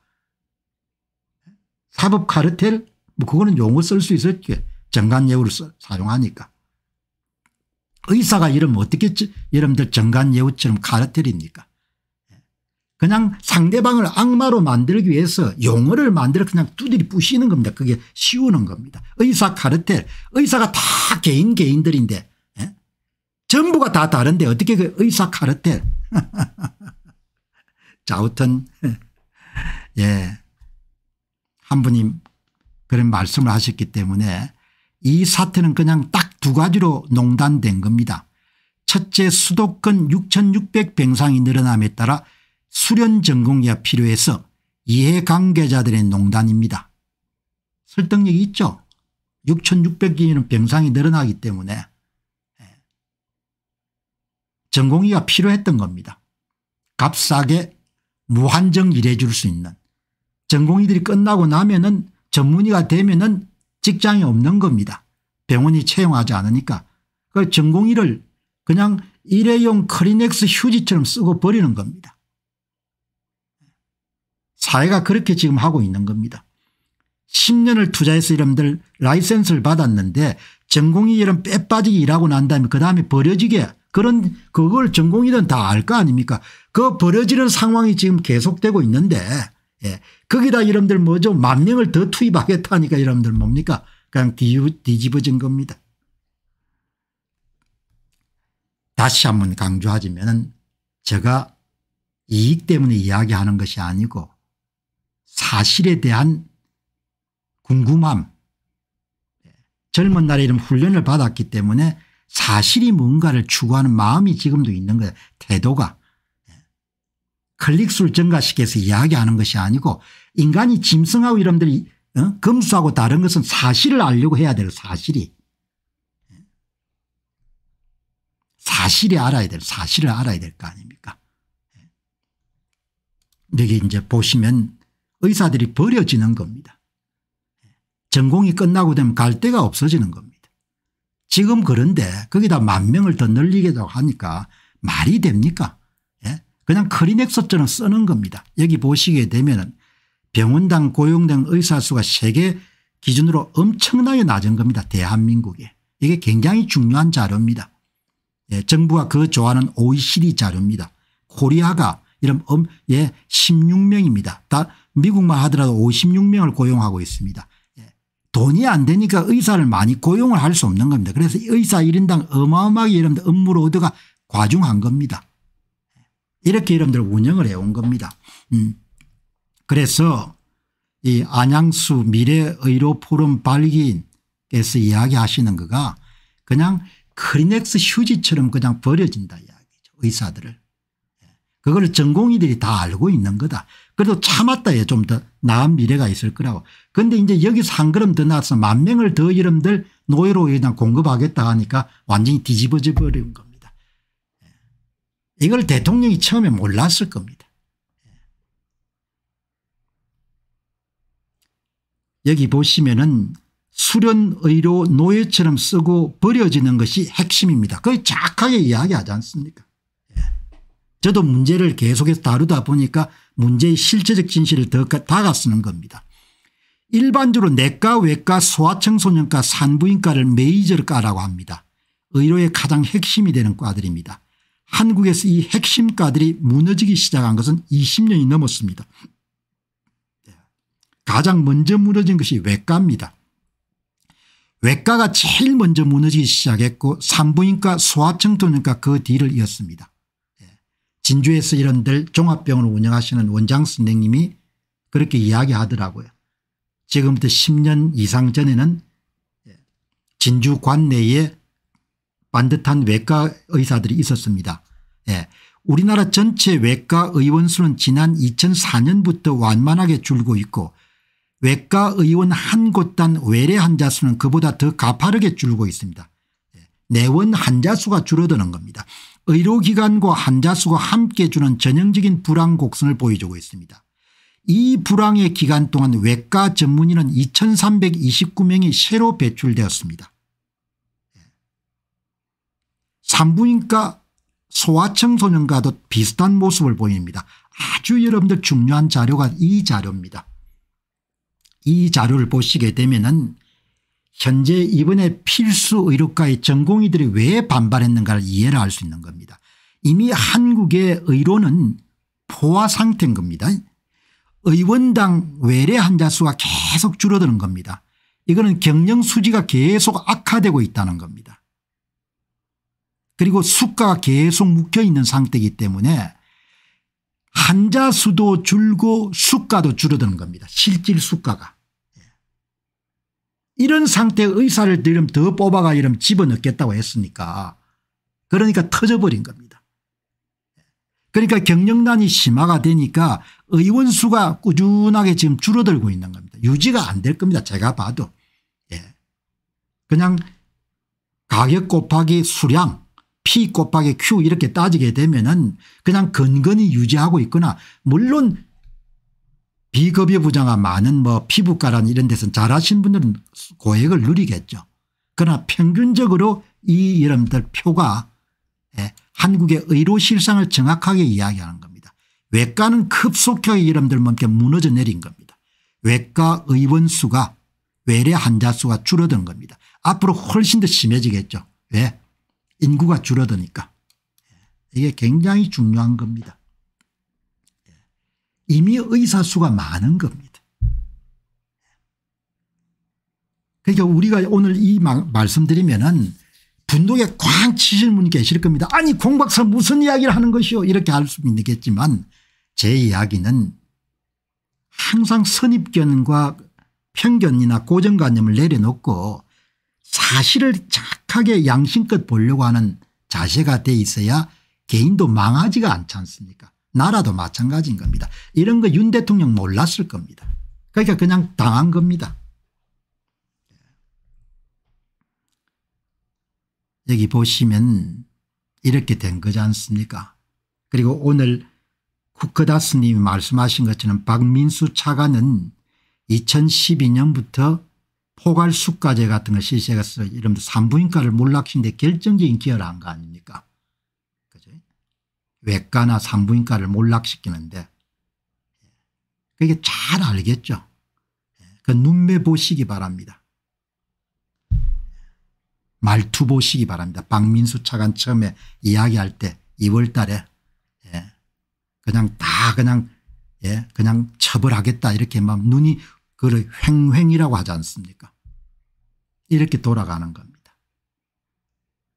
사법 카르텔 뭐 그거는 용어 쓸 수있었기 정관예우를 사용하니까. 의사가 이러면 어떻게 여러분들 정관예우처럼 카르텔입니까 예. 그냥 상대방을 악마로 만들기 위해서 용어를 만들어 그냥 두드리 부시는 겁니다. 그게 쉬우는 겁니다. 의사 카르텔 의사가 다 개인 개인들인데 예? 전부가 다 다른데 어떻게 그 의사 카르텔 <laughs> 자 아무튼 <laughs> 예. 한 분이 그런 말씀을 하셨기 때문에 이 사태는 그냥 딱 두 가지로 농단된 겁니다. 첫째 수도권 6600병상이 늘어남에 따라 수련 전공이가 필요해서 이해관계자들의 농단입니다. 설득력이 있죠. 6600개는 병상이 늘어나기 때문에 예. 전공이가 필요했던 겁니다. 값싸게 무한정 일해 줄 수 있는 전공이들이 끝나고 나면 은 전문의가 되면은 직장이 없는 겁니다. 병원이 채용하지 않으니까. 그 전공의를 그냥 일회용 크리넥스 휴지처럼 쓰고 버리는 겁니다. 사회가 그렇게 지금 하고 있는 겁니다. 10년을 투자해서 이름들 라이센스를 받았는데 전공이 이런 빼빠지기 일하고 난 다음에 그 다음에 버려지게 그런 그걸 전공이든 다 알 거 아닙니까 그 버려지는 상황이 지금 계속되고 있는데 예. 거기다 이름들 뭐죠? 만 명을 더 투입하겠다니까 이름들 뭡니까? 그냥 뒤집어진 겁니다. 다시 한 번 강조하자면 제가 이익 때문에 이야기하는 것이 아니고 사실에 대한 궁금함 젊은 날에 이런 훈련을 받았기 때문에 사실이 뭔가를 추구하는 마음이 지금도 있는 거예요. 태도가. 클릭수를 증가시켜서 이야기하는 것이 아니고 인간이 짐승하고 이런들이 어? 금수하고 다른 것은 사실을 알려고 해야 될 사실이 사실이 알아야 될 사실을 알아야 될 거 아닙니까 여기 이제 보시면 의사들이 버려지는 겁니다. 전공이 끝나고 되면 갈 데가 없어지는 겁니다. 지금 그런데 거기다 만 명을 더늘리기 하니까 말이 됩니까 그냥 크리넥스전을 쓰는 겁니다. 여기 보시게 되면 병원당 고용된 의사 수가 세계 기준으로 엄청나게 낮은 겁니다. 대한민국에. 이게 굉장히 중요한 자료입니다. 예, 정부가 그 좋아하는 OECD 자료입니다. 코리아가 이런 음, 예, 16명입니다. 다 미국만 하더라도 56명을 고용하고 있습니다. 예. 돈이 안 되니까 의사를 많이 고용을 할 수 없는 겁니다. 그래서 의사 1인당 어마어마하게 이런 업무 로드가 과중한 겁니다. 이렇게 여러분들 운영을 해온 겁니다. 음. 그래서 이 안양수 미래의료포럼 발기인께서 이야기하시는 거가 그냥 크리넥스 휴지처럼 그냥 버려진다 이야기죠 의사들을. 예. 그걸 전공의들이 다 알고 있는 거다. 그래도 참았다 좀더 나은 미래가 있을 거라고. 그런데 이제 여기서 한 걸음 더 나서 만 명을 더여러들 노예로 공급하겠다 하니까 완전히 뒤집어져 버린 겁니다. 이걸 대통령이 처음에 몰랐을 겁니다. 여기 보시면은 수련의료 노예처럼 쓰고 버려지는 것이 핵심입니다. 그걸 정확하게 이야기하지 않습니까 예. 저도 문제를 계속해서 다루다 보니까 문제의 실체적 진실을 더 다가 쓰는 겁니다. 일반적으로 내과 외과 소아청소년과 산부인과를 메이저과라고 합니다. 의료의 가장 핵심이 되는 과들입니다. 한국에서 이 핵심가들이 무너지기 시작한 것은 20년이 넘었습니다. 네. 가장 먼저 무너진 것이 외과입니다. 외과가 제일 먼저 무너지기 시작했고 산부인과 소아청소년과 그 뒤를 이었습니다. 네. 진주에서 이런들 종합병원을 운영하시는 원장 선생님이 그렇게 이야기하더라고요. 지금부터 10년 이상 전에는 네. 진주 관내에 반듯한 외과 의사들이 있었습니다. 예. 우리나라 전체 외과 의원 수는 지난 2004년부터 완만하게 줄고 있고 외과 의원 한 곳당 외래 환자 수는 그보다 더 가파르게 줄고 있습니다. 예. 내원 환자 수가 줄어드는 겁니다. 의료기관과 환자 수가 함께 주는 전형적인 불황 곡선을 보여주고 있습니다. 이 불황의 기간 동안 외과 전문의는 2329명이 새로 배출되었습니다. 산부인과 소아청소년과도 비슷한 모습을 보입니다. 아주 여러분들 중요한 자료가 이 자료입니다. 이 자료를 보시게 되면 은 현재 이번에 필수 의료과의 전공의들이 왜 반발했는가를 이해를 할 수 있는 겁니다. 이미 한국의 의료는 포화 상태인 겁니다. 의원당 외래 환자 수가 계속 줄어드는 겁니다. 이거는 경영 수지가 계속 악화되고 있다는 겁니다. 그리고 수가가 계속 묶여 있는 상태이기 때문에 한자 수도 줄고 수가도 줄어드는 겁니다. 실질 수가가. 예. 이런 상태의 사를 들으면 더 뽑아가 이름 집어넣겠다고 했으니까 그러니까 터져버린 겁니다. 예. 그러니까 경영난이 심화가 되니까 의원 수가 꾸준하게 지금 줄어들고 있는 겁니다. 유지가 안 될 겁니다. 제가 봐도. 예. 그냥 가격 곱하기 수량 P 곱하기 Q 이렇게 따지게 되면은 그냥 건건히 유지하고 있거나 물론 비급여 부자가 많은 뭐 피부과란 이런 데서 잘하신 분들은 고액을 누리겠죠. 그러나 평균적으로 이 여러분들 표가 예, 한국의 의료 실상을 정확하게 이야기하는 겁니다. 외과는 급속하게 여러분들 몸께 무너져 내린 겁니다. 외과 의원 수가 외래 환자 수가 줄어든 겁니다. 앞으로 훨씬 더 심해지겠죠. 왜? 예. 인구가 줄어드니까 이게 굉장히 중요한 겁니다. 이미 의사 수가 많은 겁니다. 그러니까 우리가 오늘 이 말씀드리면은 분노에 꽝 치실 분이 계실 겁니다. 아니 공 박사 무슨 이야기를 하는 것이요 이렇게 할 수는 있겠지만 제 이야기는 항상 선입견과 편견이나 고정관념을 내려놓고 사실을 정하게 양심껏 보려고 하는 자세가 돼 있어야 개인도 망하지가 않지 않습니까 나라도 마찬가지인 겁니다. 이런 거 윤 대통령 몰랐을 겁니다. 그러니까 그냥 당한 겁니다. 예. 여기 보시면 이렇게 된 거지 않습니까 그리고 오늘 쿠크다스님이 말씀하신 것처럼 박민수 차관은 2012년부터 포괄수가제 같은 걸 실시해서 이른바 산부인과를 몰락시는데 결정적인 기여를 한 거 아닙니까 그죠 외과나 산부인과를 몰락시키는데 그게 잘 알겠죠 그 눈매 보시기 바랍니다 말투 보시기 바랍니다 박민수 차관 처음에 이야기할 때 2월 달에 예. 그냥 다 그냥 예, 그냥 처벌하겠다 이렇게 막 눈이 그걸 횡횡이라고 하지 않습니까 이렇게 돌아가는 겁니다.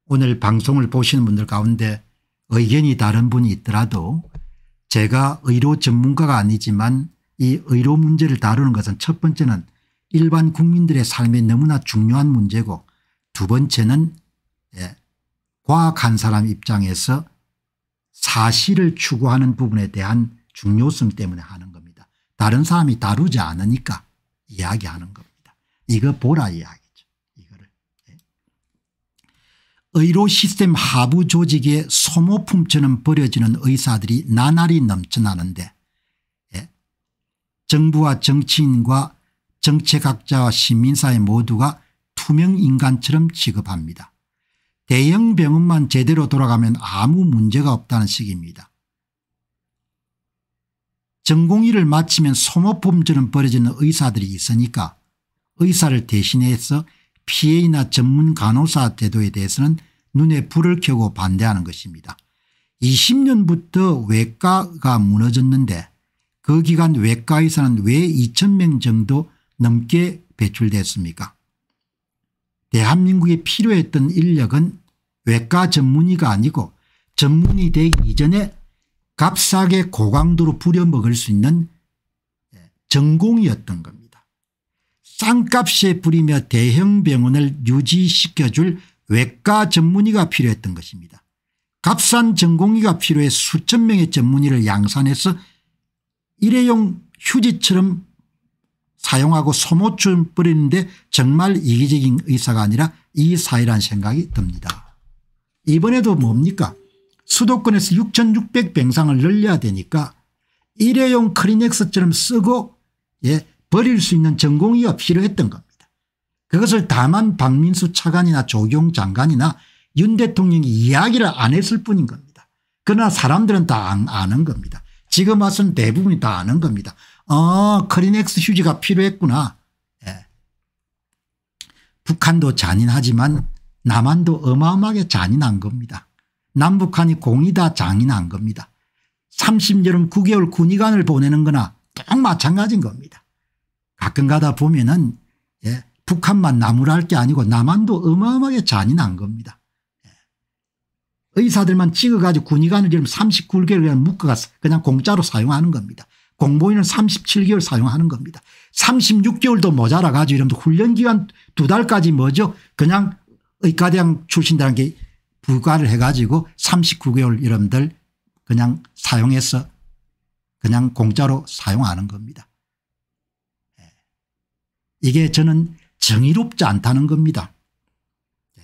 오늘 방송을 보시는 분들 가운데 의견이 다른 분이 있더라도 제가 의료 전문가가 아니지만 이 의료 문제를 다루는 것은 첫 번째는 일반 국민들의 삶에 너무나 중요한 문제고 두 번째는 예, 과학한 사람 입장에서 사실을 추구하는 부분에 대한 중요성 때문에 하는 겁니다. 다른 사람이 다루지 않으니까 이야기하는 겁니다. 이거 보라 이야기죠. 이거를. 네. 의료 시스템 하부 조직의 소모품처럼 버려지는 의사들이 나날이 넘쳐나는데 네. 정부와 정치인과 정책학자와 시민사회 모두가 투명인간처럼 취급합니다. 대형 병원만 제대로 돌아가면 아무 문제가 없다는 식입니다. 전공의를 마치면 소모범처럼벌어지는 의사들이 있으니까 의사를 대신해서 PA나 전문 간호사 제도에 대해서는 눈에 불을 켜고 반대하는 것입니다. 20년부터 외과가 무너졌는데 그 기간 외과 의사는 왜 2천 명 정도 넘게 배출됐습니까 대한민국에 필요했던 인력은 외과 전문의가 아니고 전문의 되기 이전에 값싸게 고강도로 부려먹을 수 있는 예, 전공이었던 겁니다. 쌍값에 부리며 대형 병원을 유지시켜줄 외과 전문의가 필요했던 것입니다. 값싼 전공의가 필요해 수천 명의 전문의를 양산해서 일회용 휴지처럼 사용하고 소모처 뿌리는데 정말 이기적인 의사가 아니라 이사회란 생각이 듭니다. 이번에도 뭡니까 수도권에서 6600병상을 늘려야 되니까 일회용 크리넥스처럼 쓰고 예, 버릴 수 있는 전공의가 필요했던 겁니다. 그것을 다만 박민수 차관이나 조경 장관이나 윤 대통령이 이야기를 안 했을 뿐인 겁니다. 그러나 사람들은 다 아는 겁니다. 지금 와서는 대부분이 다 아는 겁니다. 어 크리넥스 휴지가 필요했구나. 예. 북한도 잔인하지만 남한도 어마어마하게 잔인한 겁니다. 남북한이 공이다 장이 난 겁니다. 30여름 9개월 군의관을 보내는 거나 똑 마찬가지인 겁니다. 가끔 가다 보면은 예, 북한만 나무랄 게 아니고 남한도 어마어마하게 잔이 난 겁니다. 예. 의사들만 찍어가지고 군의관을 지금 39개월 그냥 묶어가서 그냥 공짜로 사용하는 겁니다. 공보인은 37개월 사용하는 겁니다. 36개월도 모자라가지고 이러면 훈련기간 두 달까지 뭐죠? 그냥 의과대학 출신들한테 부과를 해가지고 39개월 이름들 그냥 사용해서 그냥 공짜로 사용하는 겁니다. 예. 이게 저는 정의롭지 않다는 겁니다. 예.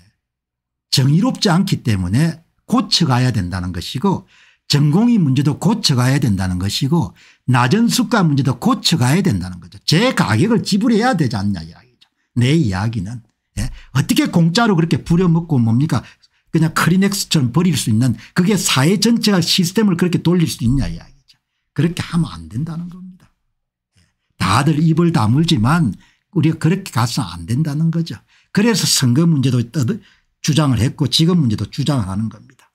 정의롭지 않기 때문에 고쳐가야 된다는 것이고 전공의 문제도 고쳐가야 된다는 것이고 낮은 수가 문제도 고쳐가야 된다는 거죠. 제 가격을 지불해야 되지 않냐 이야기죠. 내 이야기는. 예. 어떻게 공짜로 그렇게 부려먹고 뭡니까 그냥 크리넥스처럼 버릴 수 있는 그게 사회 전체가 시스템을 그렇게 돌릴 수 있냐 이야기죠. 그렇게 하면 안 된다는 겁니다. 예. 다들 입을 다물지만 우리가 그렇게 가서는 안 된다는 거죠. 그래서 선거 문제도 주장을 했고 직업 문제도 주장을 하는 겁니다.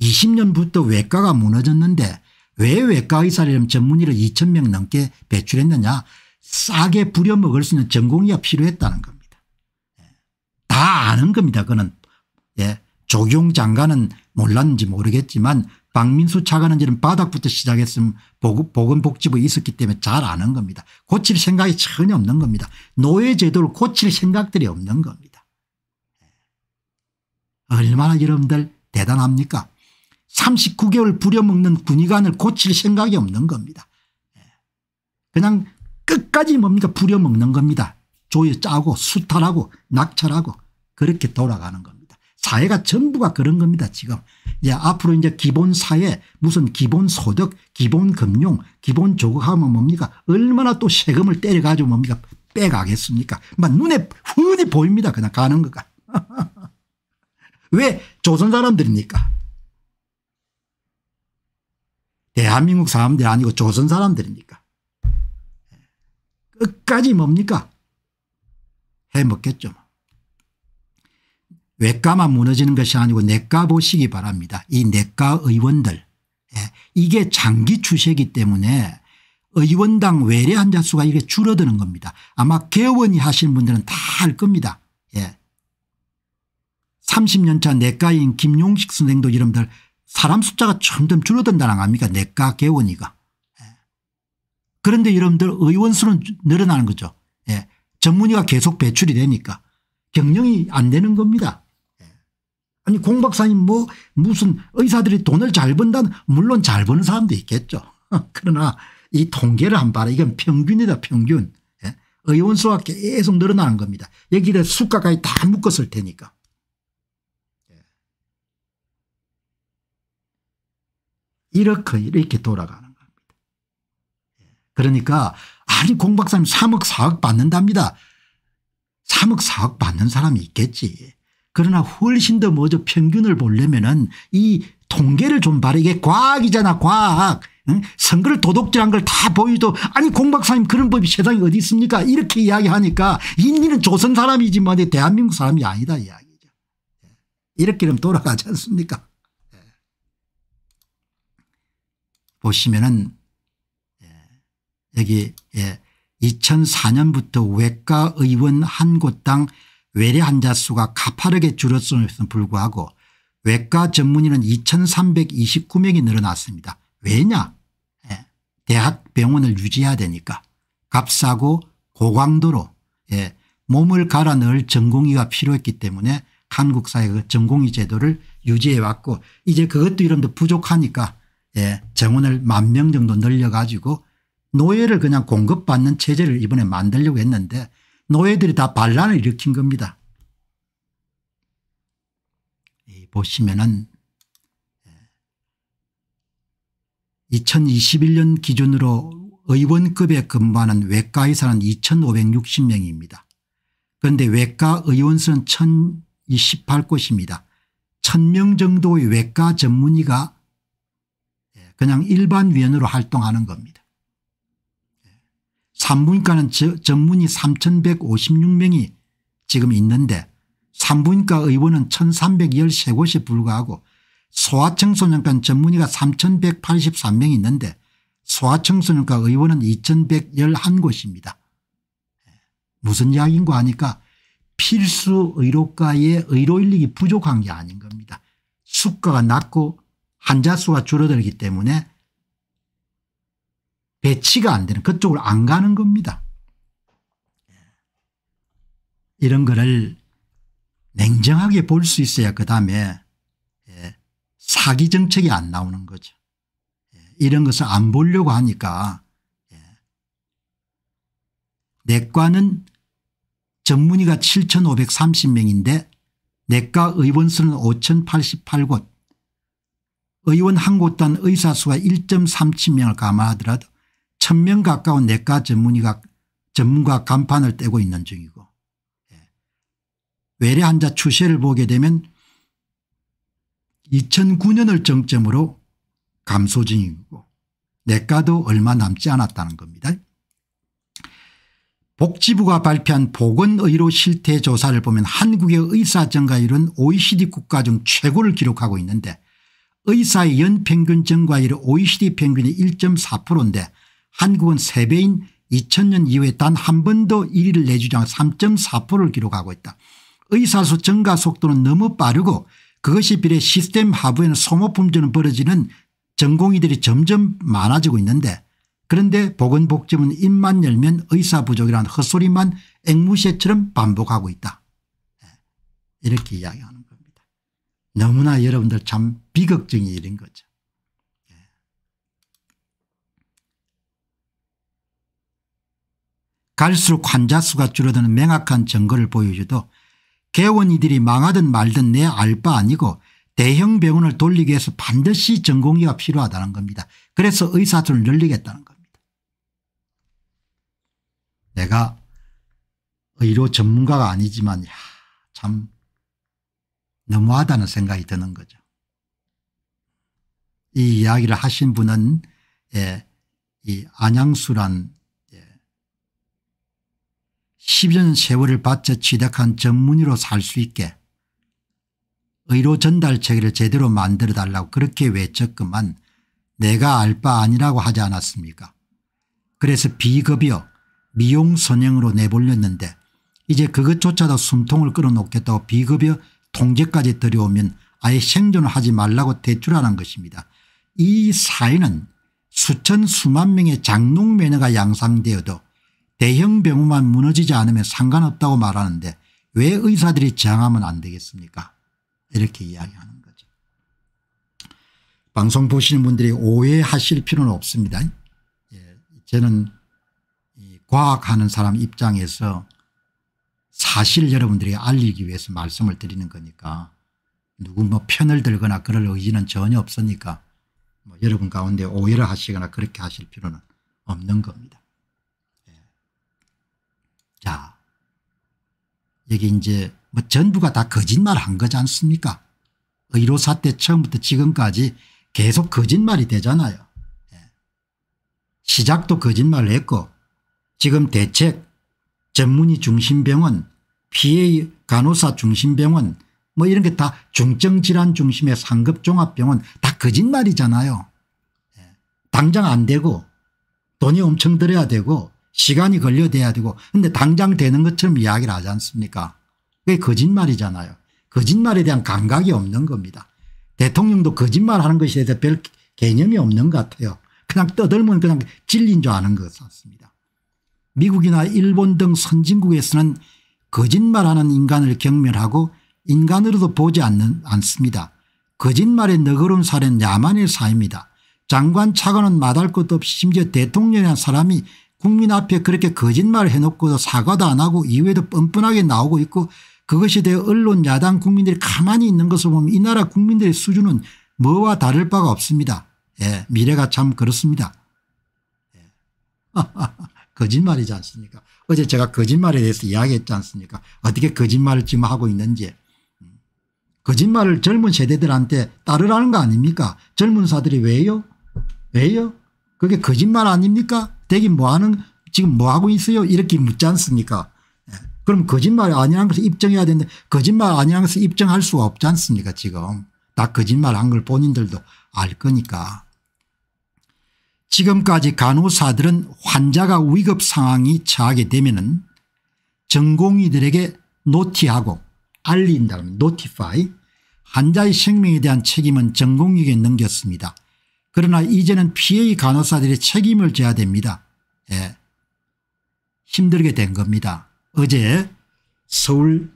20년부터 음. 외과가 무너졌는데 왜 외과 의사를 전문의를 2 0명 넘게 배출했느냐 싸게 부려먹을 수 있는 전공의가 필요했다는 겁니다. 다 아는 겁니다. 그거는 예. 조경 장관은 몰랐는지 모르겠지만 박민수 차관은지는 바닥부터 시작했음 보건복지부에 있었기 때문에 잘 아는 겁니다. 고칠 생각이 전혀 없는 겁니다. 노예제도를 고칠 생각들이 없는 겁니다. 예. 얼마나 여러분들 대단합니까 39개월 부려먹는 군의관을 고칠 생각이 없는 겁니다. 예. 그냥 끝까지 뭡니까 부려먹는 겁니다. 조이 짜고 수탈하고 낙찰하고 그렇게 돌아가는 겁니다. 사회가 전부가 그런 겁니다 지금. 예, 앞으로 이제 기본 사회 무슨 기본 소득 기본 금융 기본 조국하면 뭡니까 얼마나 또 세금을 때려가지고 뭡니까 빼가겠습니까 막 눈에 흔히 보입니다 그냥 가는 거가. <laughs> 왜 조선 사람들입니까 대한민국 사람들이 아니고 조선 사람들입니까 끝까지 뭡니까 해먹겠죠. 외과만 무너지는 것이 아니고 내과 보시기 바랍니다. 이 내과 의원들 예, 이게 장기 추세이기 때문에 의원당 외래 환자 수가 이게 줄어드는 겁니다. 아마 개원이 하신 분들은 다 알 겁니다. 예. 30년차 내과인 김용식 선생도 이름들 사람 숫자가 점점 줄어든다는 겁니까 내과 개원이가. 예. 그런데 여러분들 의원 수는 늘어나는 거죠. 예. 전문의가 계속 배출이 되니까 경영이 안 되는 겁니다. 예. 아니 공 박사님 뭐 무슨 의사들이 돈을 잘 번다는 물론 잘 버는 사람도 있겠죠. <laughs> 그러나 이 통계를 한 봐라. 이건 평균이다 평균. 예. 의원 수가 계속 늘어나는 겁니다. 여기에 숫가까지 다 묶었을 테니까. 예. 이렇게 이렇게 돌아가는 겁니다. 그러니까 아니 공 박사님 3억 4억 받는답니다. 3억 4억 받는 사람이 있겠지. 그러나 훨씬 더 먼저 평균을 보려면 은이 통계를 좀 봐라. 게 과학이잖아 과학. 응? 선거를 도둑질한 걸 다 보이도 아니 공 박사님 그런 법이 세상에 어디 있습니까 이렇게 이야기하니까 인민은 조선 사람이지만 대한민국 사람이 아니다 이야기죠. 예. 이렇게는 돌아가지 않습니까. 예. 보시면은 여기 예 2004년부터 외과 의원 한 곳당 외래 환자 수가 가파르게 줄었음에도 불구하고 외과 전문의는 2329명이 늘어났습니다. 왜냐 예. 대학병원을 유지해야 되니까 값싸고 고강도로 예. 몸을 갈아 넣을 전공의가 필요했기 때문에 한국 사회의 그 전공의 제도를 유지해 왔고 이제 그것도 이름도 부족하니까 예, 정원을 만 명 정도 늘려가지고 노예를 그냥 공급받는 체제를 이번에 만들려고 했는데 노예들이 다 반란을 일으킨 겁니다. 보시면은 2021년 예, 기준으로 의원급에 근무하는 외과의사는 2560명입니다. 그런데 외과 의원수는 1028곳입니다. 1000명 정도의 외과 전문의가 예, 그냥 일반 위원으로 활동하는 겁니다. 산부인과는 전문의 3156명이 지금 있는데 산부인과 의원은 1313곳에 불과하고 소아청소년과 전문의가 3183명이 있는데 소아청소년과 의원은 2111곳입니다. 무슨 이야기인가 하니까 필수 의료과의 의료 인력이 부족한 게 아닌 겁니다. 수가가 낮고 환자 수가 줄어들기 때문에 배치가 안 되는 그쪽으로 안 가는 겁니다. 이런 거를 냉정하게 볼 수 있어야 그 다음에 예, 사기 정책이 안 나오는 거죠. 예, 이런 것을 안 보려고 하니까 예, 내과는 전문의가 7530명인데 내과 의원수는 5088곳 의원 한 곳당 의사수가 1.37명을 감안하더라도 천명 가까운 내과 전문의가 전문가 간판을 떼고 있는 중이고 예. 외래 환자 추세를 보게 되면 2009년을 정점으로 감소 중이고 내과도 얼마 남지 않았다는 겁니다. 복지부가 발표한 보건의료 실태 조사를 보면 한국의 의사 증가율은 OECD 국가 중 최고를 기록하고 있는데 의사의 연평균 증가율이 OECD 평균이 1.4%인데 한국은 3배인 2000년 이후에 단 한 번도 1위를 내주지 않고 3.4%를 기록하고 있다. 의사수 증가 속도는 너무 빠르고 그것에 비례 시스템 하부에는 소모품전은 벌어지는 전공의들이 점점 많아지고 있는데 그런데 보건복지부는 입만 열면 의사 부족이란 헛소리만 앵무새처럼 반복하고 있다. 예, 이렇게 이야기하는 겁니다. 너무나 여러분들 참 비극적인 일인 거죠. 갈수록 환자 수가 줄어드는 명확한 증거를 보여줘도 개원이들이 망하든 말든 내 알 바 아니고 대형 병원을 돌리기 위해서 반드시 전공의가 필요하다는 겁니다. 그래서 의사 들을 늘리겠다는 겁니다. 내가 의료 전문가가 아니지만 야, 참 너무하다는 생각이 드는 거죠. 이 이야기를 하신 분은 예, 이 안양수란 10년 세월을 바쳐 취득한 전문의로 살 수 있게 의료 전달 체계를 제대로 만들어 달라고 그렇게 외쳤건만 내가 알 바 아니라고 하지 않았습니까 그래서 비급여 미용 선행으로 내보렸는데 이제 그것조차도 숨통을 끌어놓겠다고 비급여 통제까지 들여오면 아예 생존을 하지 말라고 대출하는 것입니다. 이 사회는 수천 수만 명의 장롱 매너가 양상되어도 대형 병원만 무너지지 않으면 상관없다고 말하는데 왜 의사들이 저항하면 안 되겠습니까 이렇게 이야기하는 거죠. 방송 보시는 분들이 오해하실 필요는 없습니다. 예, 저는 과학하는 사람 입장에서 사실 여러분들이 알리기 위해서 말씀을 드리는 거니까 누구 뭐 편을 들거나 그럴 의지는 전혀 없으니까 뭐 여러분 가운데 오해를 하시거나 그렇게 하실 필요는 없는 겁니다. 자, 여기 이제 뭐 전부가 다 거짓말 한 거지 않습니까? 의료사 태 처음부터 지금까지 계속 거짓말이 되잖아요. 예. 시작도 거짓말을 했고 지금 대책 전문의 중심병원 PA 간호사 중심병원 뭐 이런 게 다 중증질환 중심의 상급종합병원 다 거짓말이잖아요. 예. 당장 안 되고 돈이 엄청 들어야 되고 시간이 걸려돼야 되고 근데 당장 되는 것처럼 이야기를 하지 않습니까 그게 거짓말이잖아요. 거짓말에 대한 감각이 없는 겁니다. 대통령도 거짓말하는 것에 대해서 별 개념이 없는 것 같아요. 그냥 떠들면 그냥 진리인 줄 아는 것 같습니다. 미국이나 일본 등 선진국에서는 거짓말하는 인간을 경멸하고 인간으로도 보지 않는, 않습니다. 거짓말의 너그러운 사례는 야만의 사입니다. 장관 차관은 마다할 것도 없이 심지어 대통령이란 사람이 국민 앞에 그렇게 거짓말을 해놓고도 사과도 안 하고 이외에도 뻔뻔하게 나오고 있고 그것에 대해 언론 야당 국민들이 가만히 있는 것을 보면 이 나라 국민들의 수준은 뭐와 다를 바가 없습니다. 예, 미래가 참 그렇습니다. 예. <laughs> 거짓말이지 않습니까 어제 제가 거짓말에 대해서 이야기했지 않습니까 어떻게 거짓말을 지금 하고 있는지 거짓말을 젊은 세대들한테 따르라는 거 아닙니까 젊은 사들이 왜요 왜요 그게 거짓말 아닙니까? 대기 뭐 하는 지금 뭐 하고 있어요? 이렇게 묻지 않습니까? 예. 그럼 거짓말이 아니라는 것을 입증해야 되는데 거짓말 아니라는 것을 입증할 수가 없지 않습니까 지금. 다 거짓말 한 걸 본인들도 알 거니까. 지금까지 간호사들은 환자가 위급 상황이 처하게 되면은 전공의들에게 노티하고 알린다. 노티파이. 환자의 생명에 대한 책임은 전공의에게 넘겼습니다. 그러나 이제는 PA 간호사들의 책임을 져야 됩니다. 예. 힘들게 된 겁니다. 어제 서울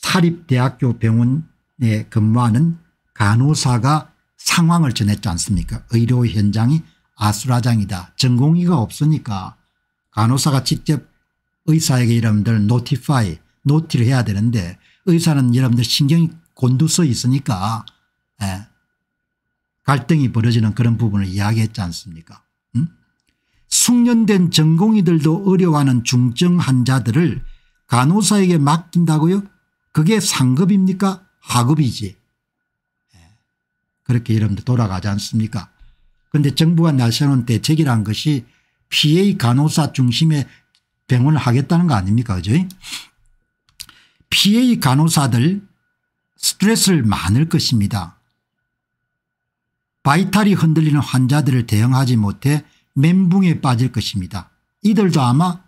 사립대학교 병원에 근무하는 간호사가 상황을 전했지 않습니까 의료 현장이 아수라장이다. 전공의가 없으니까 간호사가 직접 의사에게 여러분들 노티파이 노티를 해야 되는데 의사는 여러분들 신경이 곤두서 있으니까 예. 갈등이 벌어지는 그런 부분을 이야기했지 않습니까 음? 숙련된 전공의들도 어려워하는 중증 환자들을 간호사에게 맡긴다고요 그게 상급입니까 하급이지 예. 그렇게 여러분들 돌아가지 않습니까 그런데 정부가 내세우 대책이란 것이 PA 간호사 중심의 병원을 하겠다는 거 아닙니까 그죠 PA 간호사들 스트레스를 많을 것입니다. 바이탈이 흔들리는 환자들을 대응하지 못해 멘붕에 빠질 것입니다. 이들도 아마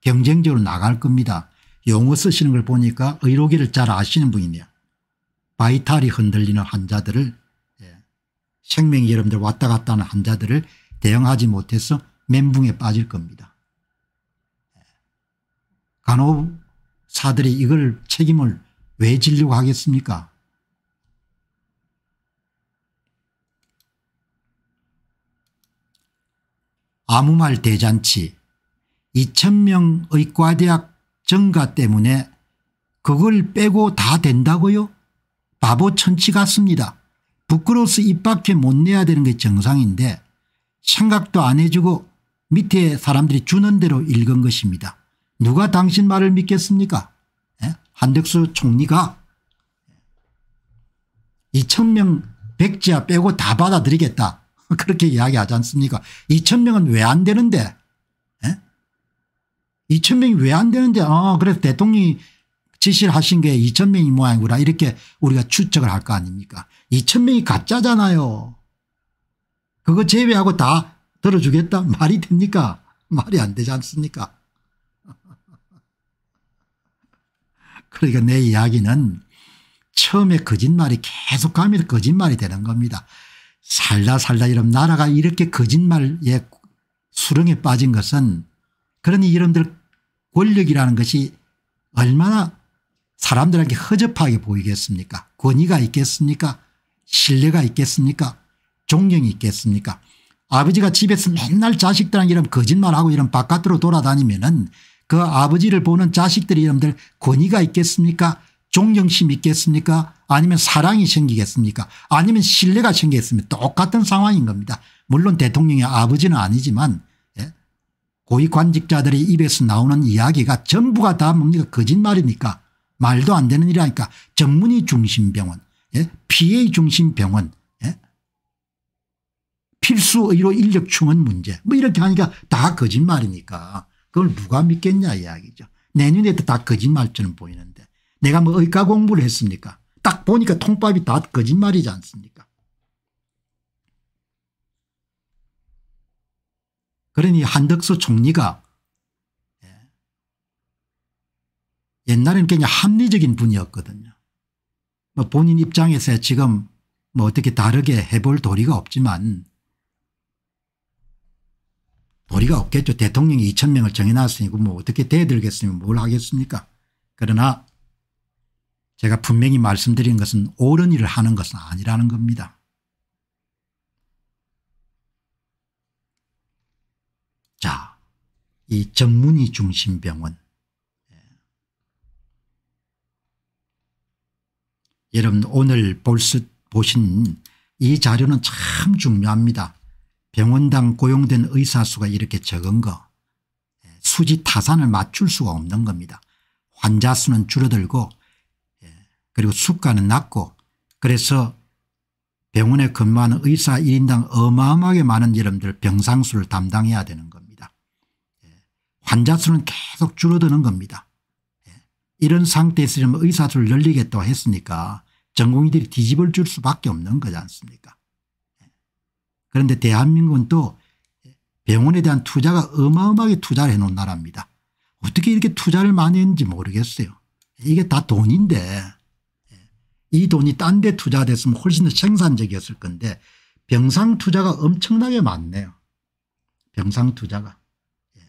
경쟁적으로 나갈 겁니다. 용어 쓰시는 걸 보니까 의료계를 잘 아시는 분이네요. 바이탈이 흔들리는 환자들을 예. 생명이 여러분들 왔다 갔다 하는 환자들을 대응하지 못해서 멘붕에 빠질 겁니다. 예. 간호사들이 이걸 책임을 왜 지려고 하겠습니까 아무말 대잔치 2천명 의과대학 증가 때문에 그걸 빼고 다 된다고요? 바보 천치 같습니다. 부끄러워서 입 밖에 못 내야 되는 게 정상인데 생각도 안 해주고 밑에 사람들이 주는 대로 읽은 것입니다. 누가 당신 말을 믿겠습니까? 예? 한덕수 총리가 2천명 백지야 빼고 다 받아들이겠다. 그, 그렇게 이야기하지 않습니까 2천명은 왜 안 되는데 2천명이 예? 왜안 되는데 아 그래서 대통령이 지시를 하신 게 2천명이 모양이구나 이렇게 우리가 추측을 할 거 아닙니까 2천명이 가짜잖아요. 그거 제외하고 다 들어주겠다 <laughs> 말이 됩니까 말이 안 되지 않습니까 <laughs> 그러니까 내 이야기는 처음에 거짓말이 계속 가면 거짓말이 되는 겁니다. 살다 살다 이런 나라가 이렇게 거짓말에 수렁에 빠진 것은 그러니 이런들 권력이라는 것이 얼마나 사람들에게 허접하게 보이겠습니까 권위가 있겠습니까 신뢰가 있겠습니까 존경이 있겠습니까 아버지가 집에서 맨날 자식들한테 이런 거짓말하고 이런 바깥으로 돌아다니면 은그 아버지를 보는 자식들이 이런들 권위가 있겠습니까 존경심이 있겠습니까 아니면 사랑이 생기겠습니까 아니면 신뢰가 생기겠습니까 똑같은 상황인 겁니다. 물론 대통령의 아버지는 아니지만 예, 고위 관직자들의 입에서 나오는 이야기가 전부가 다 뭡니까 거짓말이니까 말도 안 되는 일이라니까 전문의 중심 병원 PA 예, 중심 병원 예, 필수 의료 인력 충원 문제 뭐 이렇게 하니까 다 거짓말이니까 그걸 누가 믿겠냐 이야기죠. 내년에도 다 거짓말처럼 보이는 내가 뭐 의과 공부를 했습니까? 딱 보니까 통밥이 다 거짓말이지 않습니까? 그러니 한덕수 총리가 예, 옛날에는 그냥 합리적인 분이었거든요. 뭐 본인 입장에서 지금 뭐 어떻게 다르게 해볼 도리가 없지만 도리가 없겠죠. 대통령이 2천명을 정해놨으니까 뭐 어떻게 대들겠습니까뭘 하겠습니까. 그러나 제가 분명히 말씀드린 것은 옳은 일을 하는 것은 아니라는 겁니다. 자, 이 정문희 중심병원. 예. 여러분 오늘 볼 수, 보신 이 자료는 참 중요합니다. 병원당 고용된 의사 수가 이렇게 적은 거 예, 수지 타산을 맞출 수가 없는 겁니다. 환자 수는 줄어들고 그리고 수가는 낮고 그래서 병원에 근무하는 의사 1인당 어마어마하게 많은 여러분들 병상수를 담당해야 되는 겁니다. 예. 환자 수는 계속 줄어드는 겁니다. 예. 이런 상태에서 의사 수를 늘리겠다고 했으니까 전공의들이 뒤집을 줄 수밖에 없는 거지 않습니까 예. 그런데 대한민국은 또 병원에 대한 투자가 어마어마하게 투자를 해놓은 나라입니다. 어떻게 이렇게 투자를 많이 했는지 모르겠어요. 이게 다 돈인데 이 돈이 딴 데 투자됐으면 훨씬 더 생산적이었을 건데 병상 투자가 엄청나게 많네요. 병상 투자가. 예.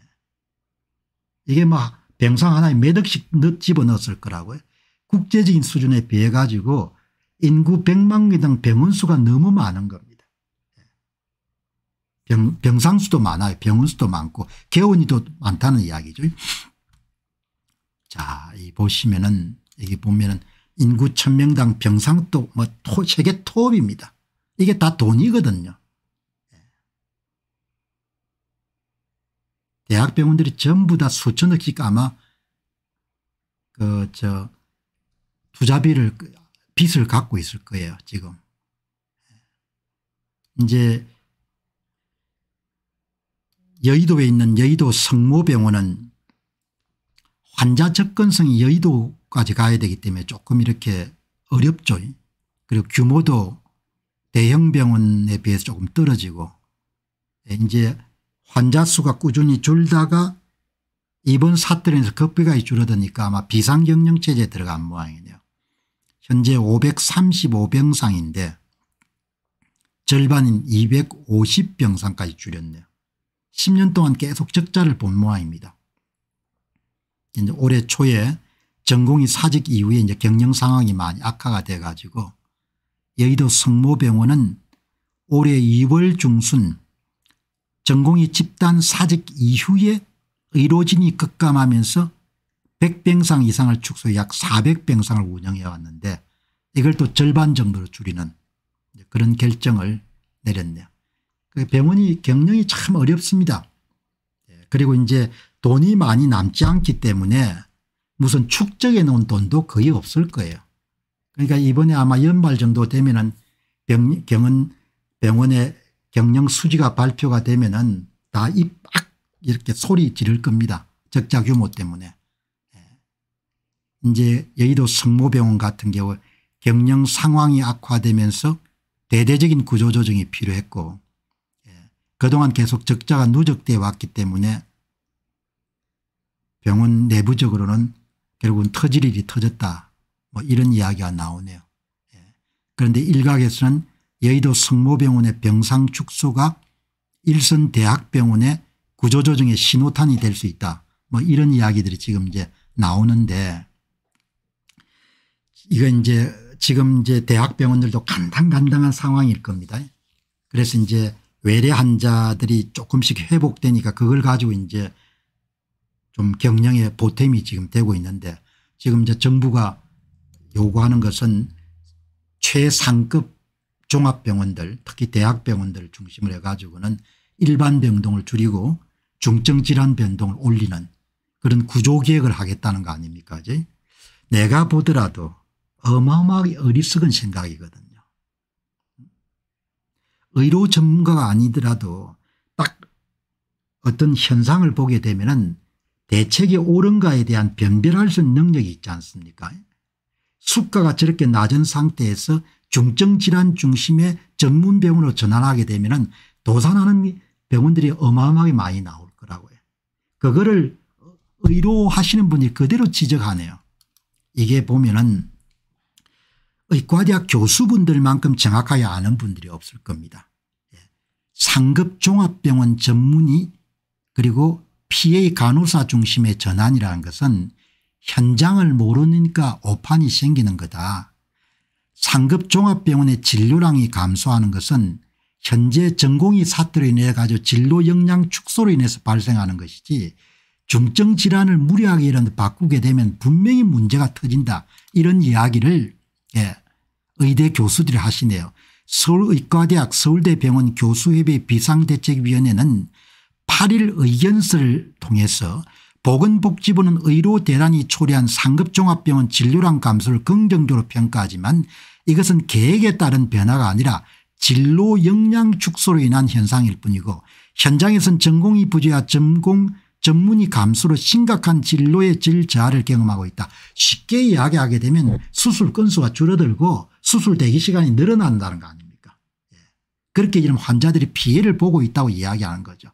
이게 막 병상 하나에 몇 억씩 집어넣었을 거라고요. 국제적인 수준에 비해 가지고 인구 100만 개당 병원 수가 너무 많은 겁니다. 예. 병, 병상 수도 많아요. 병원 수도 많고 개원이도 많다는 이야기죠. 자, 이 보시면은 여기 보면은 인구 1000명당 병상도 뭐 토, 세계 톱입니다 이게 다 돈이거든요. 예. 대학병원들이 전부 다 수천억씩 아마 그 저 투자비를 그 빚을 갖고 있을 거예요 지금. 예. 이제 여의도에 있는 여의도 성모병원은 환자 접근성이 여의도 까지 가야 되기 때문에 조금 이렇게 어렵죠. 그리고 규모도 대형 병원에 비해서 조금 떨어지고 예, 이제 환자 수가 꾸준히 줄다가 이번 사태에서 급격하 줄어드니까 아마 비상경영체제에 들어간 모양이네요. 현재 535병상인데 절반인 250병상까지 줄였네요. 10년 동안 계속 적자를 본 모양입니다. 이제 올해 초에 전공이 사직 이후에 이제 경영 상황이 많이 악화가 돼 가지고 여의도 성모병원은 올해 2월 중순 전공이 집단 사직 이후에 의료진이 급감하면서 100병상 이상을 축소약 400병상을 운영해 왔는데 이걸 또 절반 정도로 줄이는 그런 결정을 내렸네요. 그 병원이 경영이 참 어렵습니다. 예, 그리고 이제 돈이 많이 남지 않기 때문에 무슨 축적해 놓은 돈도 거의 없을 거예요. 그러니까 이번에 아마 연말 정도 되면은 병, 경은 병원의 경영 수지가 발표가 되면은 다입악 이렇게 소리 지를 겁니다. 적자 규모 때문에. 예. 이제 여의도 성모병원 같은 경우 경영 상황이 악화되면서 대대적인 구조조정이 필요했고 예. 그동안 계속 적자가 누적돼 왔기 때문에 병원 내부적으로는 결국은 터질 일이 터졌다 뭐 이런 이야기가 나오네요. 예. 그런데 일각에서는 여의도 성모병원의 병상 축소가 일선 대학병원의 구조조정의 신호탄이 될 수 있다 뭐 이런 이야기들이 지금 이제 나오는데 이건 이제 지금 이제 대학병원들도 간당간당한 상황일 겁니다. 그래서 이제 외래 환자들이 조금씩 회복되니까 그걸 가지고 이제 좀 경영의 보탬이 지금 되고 있는데 지금 이제 정부가 요구하는 것은 최상급 종합병원들 특히 대학병원들 중심으로 해가지고는 일반 병동을 줄이고 중증질환 변동을 올리는 그런 구조개혁을 하겠다는 거 아닙니까 이제 내가 보더라도 어마어마하게 어리석은 생각이거든요. 의료 전문가가 아니더라도 딱 어떤 현상을 보게 되면 은 대책이 옳은가에 대한 변별할 수 있는 능력이 있지 않습니까 수가가 저렇게 낮은 상태에서 중증질환 중심의 전문병으로 전환하게 되면 도산하는 병원들이 어마어마하게 많이 나올 거라고요. 그거를 의료하시는 분이 그대로 지적하네요. 이게 보면은 의과대학 교수분들만큼 정확하게 아는 분들이 없을 겁니다. 예. 상급종합병원 전문의 그리고 PA 간호사 중심의 전환이라는 것은 현장을 모르니까 오판이 생기는 거다. 상급 종합병원의 진료량이 감소하는 것은 현재 전공의 사태로 인해 가지고 진로 역량 축소로 인해서 발생하는 것이지 중증 질환을 무리하게 이런 바꾸게 되면 분명히 문제가 터진다 이런 이야기를 예, 의대 교수들이 하시네요. 서울의과대학 서울대병원 교수협의 비상대책위원회는 8일 의견서를 통해서 보건복지부는 의료 대란이 초래한 상급종합병원 진료량 감소를 긍정적으로 평가하지만 이것은 계획에 따른 변화가 아니라 진로 역량 축소로 인한 현상일 뿐이고 현장에선 전공이 부재와 전공 전문의 감소로 심각한 진로의 질 저하를 경험하고 있다. 쉽게 이야기하게 되면 네. 수술 건수가 줄어들고 수술 대기 시간이 늘어난다는 거 아닙니까 예. 그렇게 이런 환자들이 피해를 보고 있다고 이야기하는 거죠.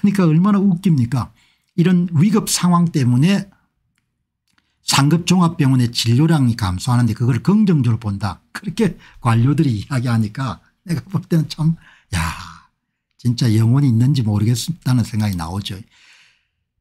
그러니까 얼마나 웃깁니까 이런 위급 상황 때문에 상급종합병원의 진료량이 감소하는데 그걸 긍정적으로 본다. 그렇게 관료들이 이야기하니까 내가 볼 때는 참야 진짜 영혼이 있는지 모르겠다는 생각이 나오죠.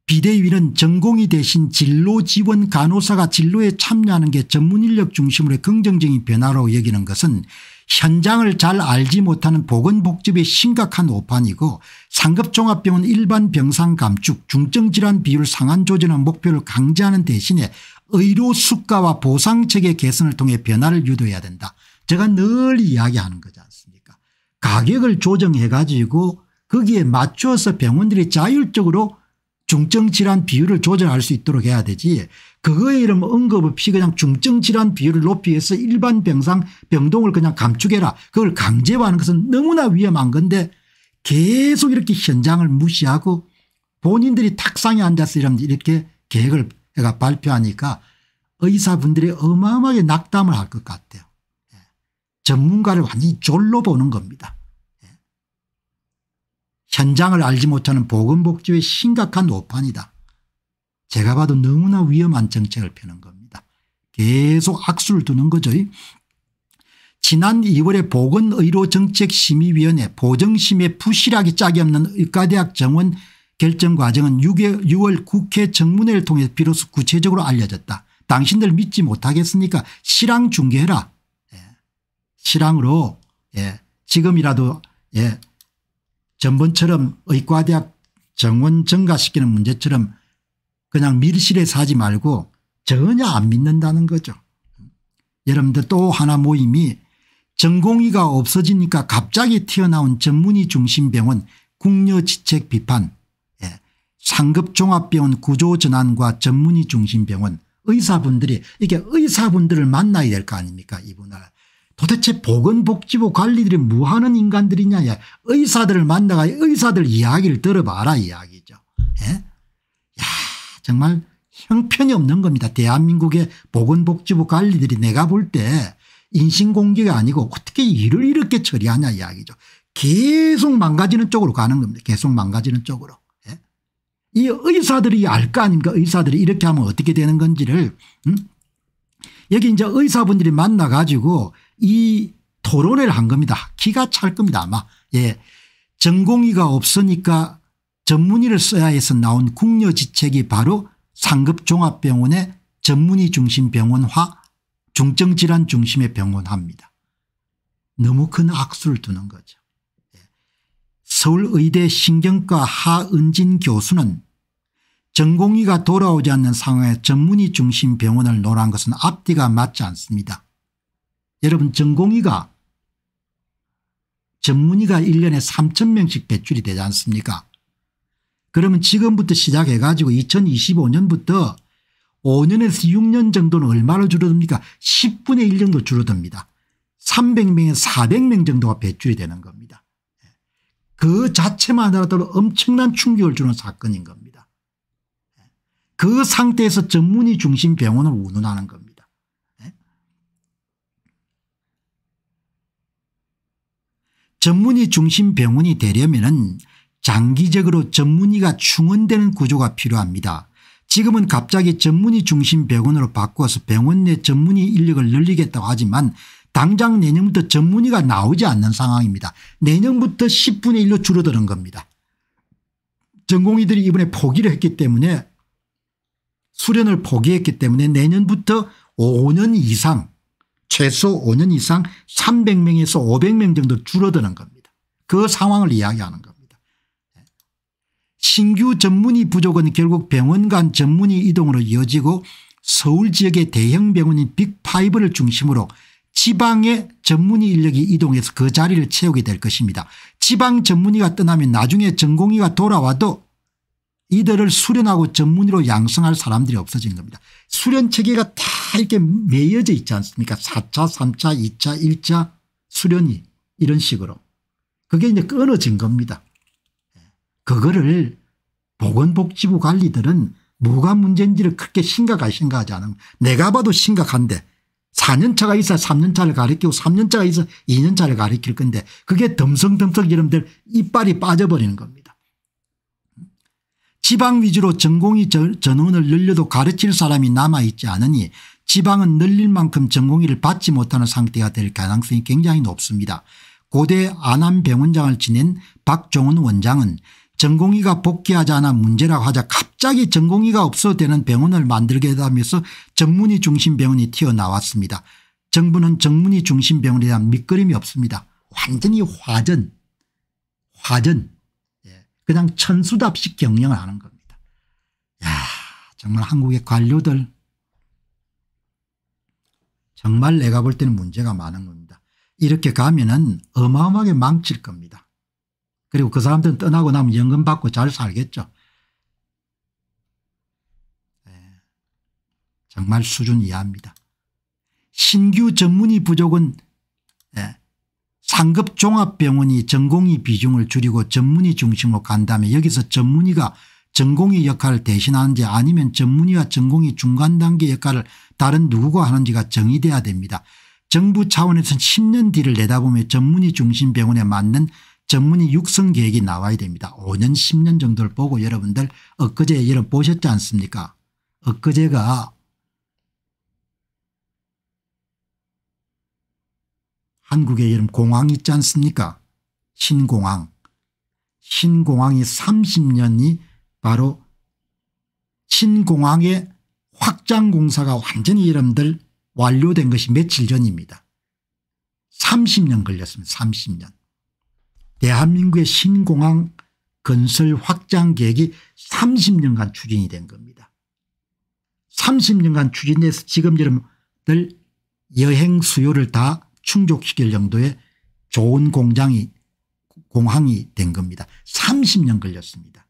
비대위는 전공의 대신 진로 지원 간호사가 진로에 참여하는 게 전문 인력 중심으로 긍정적인 변화로 여기는 것은 현장을 잘 알지 못하는 보건복지부의 심각한 오판이고 상급종합병원 일반 병상 감축 중증질환 비율 상한 조정의 목표를 강제하는 대신에 의료 수가와 보상체계 개선을 통해 변화를 유도해야 된다. 제가 늘 이야기하는 거지 않습니까 가격을 조정해 가지고 거기에 맞추어서 병원들이 자율적으로 중증 질환 비율을 조절할수 있도록 해야 되지 그거에 이름 언급 없이 그냥 중증 질환 비율을 높이 해서 일반 병상 병동을 그냥 감축해라 그걸 강제화 하는 것은 너무나 위험한 건데 계속 이렇게 현장을 무시하고 본인들이 탁상에 앉아서 이렇게 이 계획을 내가 발표하니까 의사분들이 어마어마하게 낙담을 할 것 같아요. 예. 전문가를 완전히 졸로 보는 겁니다. 현장을 알지 못하는 보건복지의 심각한 오판이다. 제가 봐도 너무나 위험한 정책을 펴는 겁니다. 계속 악수를 두는 거죠. 지난 2월에 보건의료정책심의위원회 보정심의 부실하기 짝이 없는 의과대학 정원 결정 과정은 6월, 국회 정문회를 통해 비로소 구체적으로 알려졌다. 당신들 믿지 못하겠으니까 실황 중계해라. 예. 실황으로 예. 지금이라도 예. 전번처럼 의과대학 정원 증가시키는 문제처럼 그냥 밀실에사지 말고 전혀 안 믿는다는 거죠. 여러분들 또 하나 모임이 전공의가 없어지니까 갑자기 튀어나온 전문의 중심 병원 국려지책 비판 예. 상급 종합병원 구조 전환과 전문의 중심 병원 의사분들이 이게 의사분들을 만나야 될 거 아닙니까 이분을 도대체 보건복지부 관리들이 뭐하는 인간들이냐 야, 의사들을 만나가 의사들 이야기를 들어봐라 이야기죠. 예? 야 정말 형편이 없는 겁니다. 대한민국의 보건복지부 관리들이 내가 볼 때 인신공개가 아니고 어떻게 일을 이렇게 처리하냐 이야기죠. 계속 망가지는 쪽으로 가는 겁니다. 계속 망가지는 쪽으로. 예? 이 의사들이 알 거 아닙니까 의사들이 이렇게 하면 어떻게 되는 건지를 음? 여기 이제 의사분들이 만나 가지고 이 토론회를 한 겁니다. 기가 찰 겁니다 아마. 예. 전공의가 없으니까 전문의를 써야 해서 나온 국려지책이 바로 상급종합병원의 전문의 중심 병원화 중증질환 중심의 병원화입니다. 너무 큰 악수를 두는 거죠. 예. 서울의대 신경과 하은진 교수는 전공의가 돌아오지 않는 상황에 전문의 중심 병원을 논한 것은 앞뒤가 맞지 않습니다. 여러분 전공의가 전문의가 1년에 3천명씩 배출이 되지 않습니까 그러면 지금부터 시작해 가지고 2025년부터 5년에서 6년 정도는 얼마로 줄어듭니까 10분의 1 정도 줄어듭니다 300명에서 400명 정도가 배출이 되는 겁니다 그 자체만 하더라도 엄청난 충격을 주는 사건인 겁니다 그 상태에서 전문의 중심 병원을 운운하는 겁니다 전문의 중심 병원이 되려면 장기적으로 전문의가 충원되는 구조가 필요합니다. 지금은 갑자기 전문의 중심 병원으로 바꿔서 병원 내 전문의 인력을 늘리겠다고 하지만 당장 내년부터 전문의가 나오지 않는 상황입니다. 내년부터 10분의 1로 줄어드는 겁니다. 전공의들이 이번에 포기를 했기 때문에 수련을 포기했기 때문에 내년부터 5년 이상 최소 5년 이상 300명에서 500명 정도 줄어드는 겁니다. 그 상황을 이야기하는 겁니다. 신규 전문의 부족은 결국 병원 간 전문의 이동으로 이어지고 서울 지역의 대형 병원인 빅5를 중심으로 지방의 전문의 인력이 이동해서 그 자리를 채우게 될 것입니다. 지방 전문의가 떠나면 나중에 전공의가 돌아와도 이들을 수련하고 전문의로 양성할 사람들이 없어지 겁니다. 수련 체계가 다 이렇게 매여져 있지 않습니까 4차 3차 2차 1차 수련이 이런 식으로 그게 이제 끊어진 겁니다. 그거를 보건복지부 관리들은 뭐가 문제인지를 크게 심각하게 생각하지 않은 내가 봐도 심각한데 4년차가 있어 3년차를 가리키고 3년차가 있어 2년차를 가리킬 건데 그게 덤성덤성 이러면 이빨이 빠져버리는 겁니다. 지방 위주로 전공의 전원을 늘려도 가르칠 사람이 남아있지 않으니 지방은 늘릴 만큼 전공의를 받지 못하는 상태가 될 가능성이 굉장히 높습니다. 고대 안암병원장을 지낸 박종훈 원장은 전공의가 복귀하지 않아 문제라고 하자 갑자기 전공의가 없어도 되는 병원을 만들겠다면서 전문의 중심 병원이 튀어나왔습니다. 정부는 전문의 중심 병원에 대한 밑거림이 없습니다. 완전히 화전 화전 그냥 천수답식 경영을 하는 겁니다. 야 정말 한국의 관료들 정말 내가 볼 때는 문제가 많은 겁니다. 이렇게 가면은 어마어마하게 망칠 겁니다. 그리고 그 사람들은 떠나고 나면 연금 받고 잘 살겠죠. 네. 정말 수준 이하입니다. 신규 전문의 부족은 네. 상급 종합병원이 전공의 비중을 줄이고 전문의 중심으로 간다면 여기서 전문의가 전공의 역할을 대신하는지 아니면 전문의와 전공의 중간 단계 역할을 다른 누구가 하는지가 정의돼야 됩니다. 정부 차원에서는 10년 뒤를 내다보며 전문의 중심 병원에 맞는 전문의 육성 계획이 나와야 됩니다. 5년 10년 정도를 보고 여러분들 엊그제 여러분 보셨지 않습니까 엊그제가 한국에 이름 공항 있지 않습니까 신공항 신공항이 30년이 바로 신공항의 확장공사가 완전히 이름들 완료된 것이 며칠 전입니다. 30년 걸렸습니다. 30년. 대한민국의 신공항 건설 확장 계획이 30년간 추진이 된 겁니다. 30년간 추진돼서 지금 여러분들 여행 수요를 다 충족시킬 정도의 좋은 공장이 공항이 된 겁니다. 30년 걸렸습니다.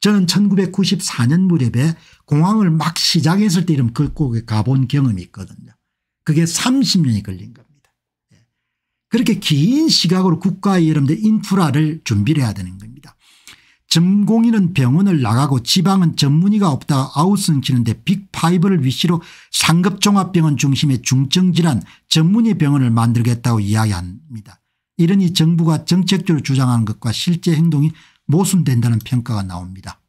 저는 1994년 무렵에 공항을 막 시작했을 때 이름 긁고 가본 경험이 있거든요. 그게 30년이 걸린 겁니다. 예. 그렇게 긴 시각으로 국가의 여러분들 인프라를 준비를 해야 되는 겁니다. 전공의는 병원을 나가고 지방은 전문의가 없다 아웃은 치는데 빅파이브를 위시로 상급종합병원 중심의 중증질환 전문의 병원을 만들겠다고 이야기합니다. 이러니 정부가 정책적으로 주장하는 것과 실제 행동이 모순된다는 평가가 나옵니다.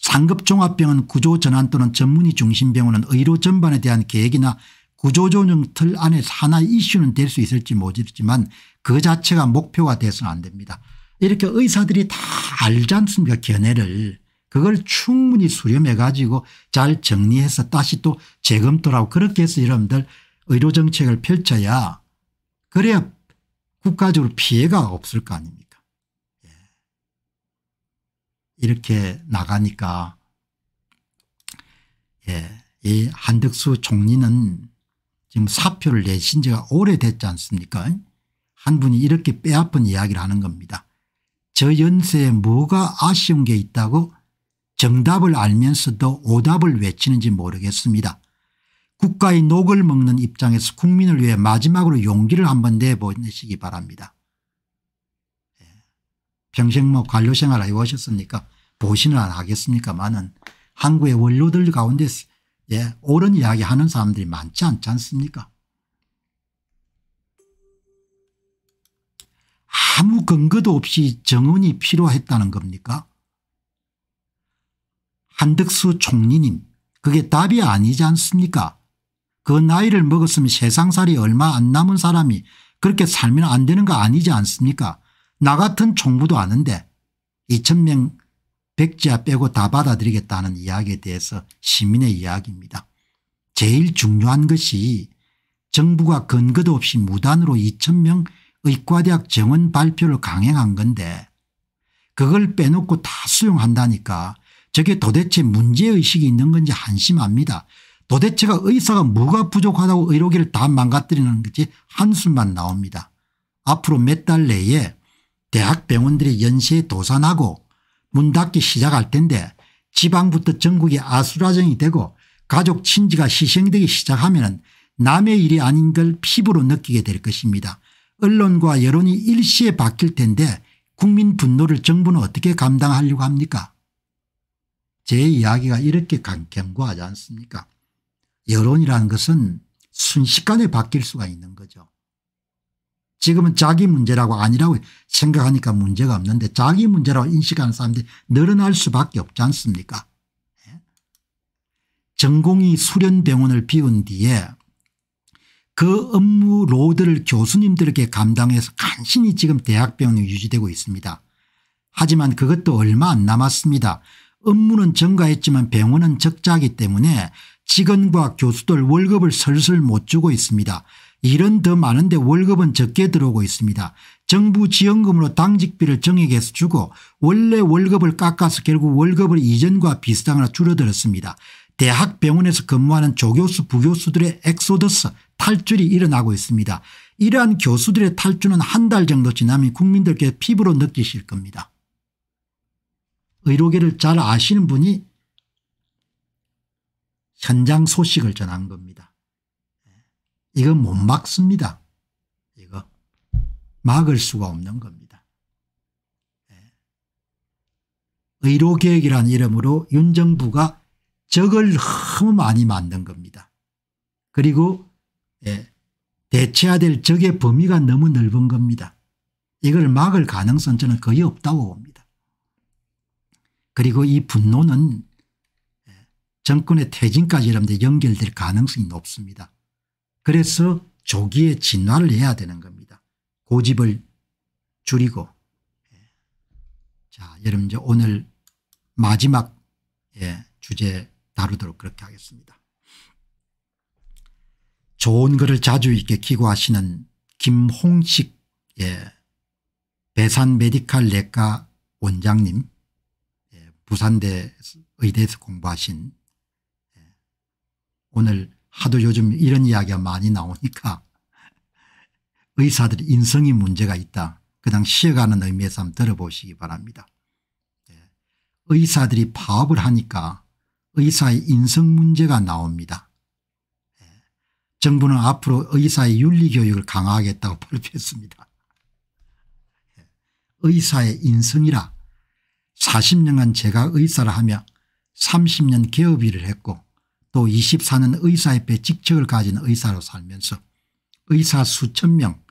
상급종합병원 구조 전환 또는 전문의 중심병원은 의료 전반에 대한 계획이나 구조조정 틀 안에 서 하나의 이슈는 될 수 있을지 모르지만 그 자체가 목표가 돼서는 안 됩니다. 이렇게 의사들이 다 알지 않습니까 견해를 그걸 충분히 수렴해 가지고 잘 정리해서 다시 또 재검토라고 그렇게 해서 여러분들 의료정책을 펼쳐야 그래야 국가적으로 피해가 없을 거 아닙니까 예. 이렇게 나가니까 예. 이 한덕수 총리는 지금 사표를 내신 지가 오래됐지 않습니까 한 분이 이렇게 빼앗은 이야기를 하는 겁니다 저 연세에 뭐가 아쉬운 게 있다고 정답을 알면서도 오답을 외치는지 모르겠습니다. 국가의 녹을 먹는 입장에서 국민을 위해 마지막으로 용기를 한번 내보내시기 바랍니다. 예. 평생 뭐 관료 생활 해오셨습니까 보시는 안 하겠습니까만은 한국의 원로들 가운데 예, 옳은 이야기 하는 사람들이 많지 않지 않습니까 아무 근거도 없이 정언이 필요했다는 겁니까? 한덕수 총리님 그게 답이 아니지 않습니까? 그 나이를 먹었으면 세상살이 얼마 안 남은 사람이 그렇게 살면 안 되는 거 아니지 않습니까? 나 같은 총부도 아는데 2천명 백지아 빼고 다 받아들이겠다는 이야기에 대해서 시민의 이야기입니다. 제일 중요한 것이 정부가 근거도 없이 무단으로 2천명 의과대학 정원 발표를 강행한 건데 그걸 빼놓고 다 수용한다니까 저게 도대체 문제의식이 있는 건지 한심합니다. 도대체가 의사가 뭐가 부족하다고 의료계를 다 망가뜨리는 건지 한숨만 나옵니다. 앞으로 몇 달 내에 대학병원들이 연에 도산하고 문 닫기 시작할 텐데 지방부터 전국이 아수라정이 되고 가족 친지가 희생되기 시작하면 남의 일이 아닌 걸 피부로 느끼게 될 것입니다. 언론과 여론이 일시에 바뀔 텐데 국민 분노를 정부는 어떻게 감당하려고 합니까 제 이야기가 이렇게 경고하지 않습니까 여론이라는 것은 순식간에 바뀔 수가 있는 거죠. 지금은 자기 문제라고 아니라고 생각하니까 문제가 없는데 자기 문제라고 인식하는 사람들이 늘어날 수밖에 없지 않습니까 예? 전공이 수련병원을 비운 뒤에 그 업무 로드를 교수님들에게 감당해서 간신히 지금 대학병이 원 유지되고 있습니다. 하지만 그것도 얼마 안 남았습니다. 업무는 증가했지만 병원은 적자기 때문에 직원과 교수들 월급을 슬슬 못 주고 있습니다. 일은 더 많은데 월급은 적게 들어오고 있습니다. 정부 지원금으로 당직비를 정액해서 주고 원래 월급을 깎아서 결국 월급을 이전과 비슷하거나 줄어들었습니다. 대학병원에서 근무하는 조교수 부교수들의 엑소더스 탈출이 일어나고 있습니다. 이러한 교수들의 탈출은한 달 정도 지나면 국민들께 피부로 느끼실 겁니다. 의료계를 잘 아시는 분이 현장 소식을 전한 겁니다. 이거 못 막습니다. 이거 막을 수가 없는 겁니다. 의료계획이란 이름으로 윤 정부가 적을 너무 많이 만든 겁니다. 그리고 예, 대체해야 될 적의 범위가 너무 넓은 겁니다. 이걸 막을 가능성 저는 거의 없다고 봅니다. 그리고 이 분노는 예, 정권의 퇴진까지 여러분들 연결될 가능성이 높습니다. 그래서 조기에 진화를 해야 되는 겁니다. 고집을 줄이고 예. 자 여러분 이제 오늘 마지막 예, 주제 다루도록 그렇게 하겠습니다. 좋은 글을 자주 있게 기고하시는 김홍식의 배산 메디칼 내과 원장님 예, 부산대 의대에서 공부하신 예, 오늘 하도 요즘 이런 이야기가 많이 나오니까 <laughs> 의사들 인성이 문제가 있다. 그냥 쉬어가는 의미에서 한번 들어보시기 바랍니다. 예, 의사들이 파업을 하니까 의사의 인성 문제가 나옵니다. 정부는 앞으로 의사의 윤리교육을 강화하겠다고 <laughs> 발표했습니다. 의사의 인성이라 40년간 제가 의사를 하며 30년 개업 일을 했고 또 24년 의사협회 직책을 가진 의사로 살면서 의사 수천 명,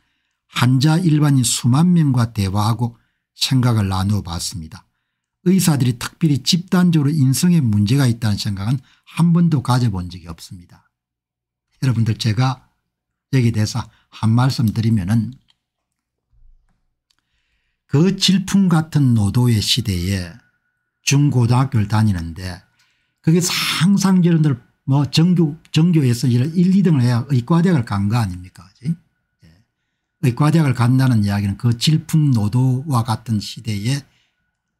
환자 일반인 수만 명과 대화하고 생각을 나누어 봤습니다. 의사들이 특별히 집단적으로 인성에 문제가 있다는 생각은 한 번도 가져본 적이 없습니다. 여러분들 제가 여기 대해서 한 말씀 드리면은 그 질풍 같은 노도의 시대에 중고등학교를 다니는데 그게 항상 여러분들 뭐 정교, 정교에서 1, 2등을 해야 의과대학을 간 거 아닙니까? 그치? 예. 의과대학을 간다는 이야기는 그 질풍노도와 같은 시대에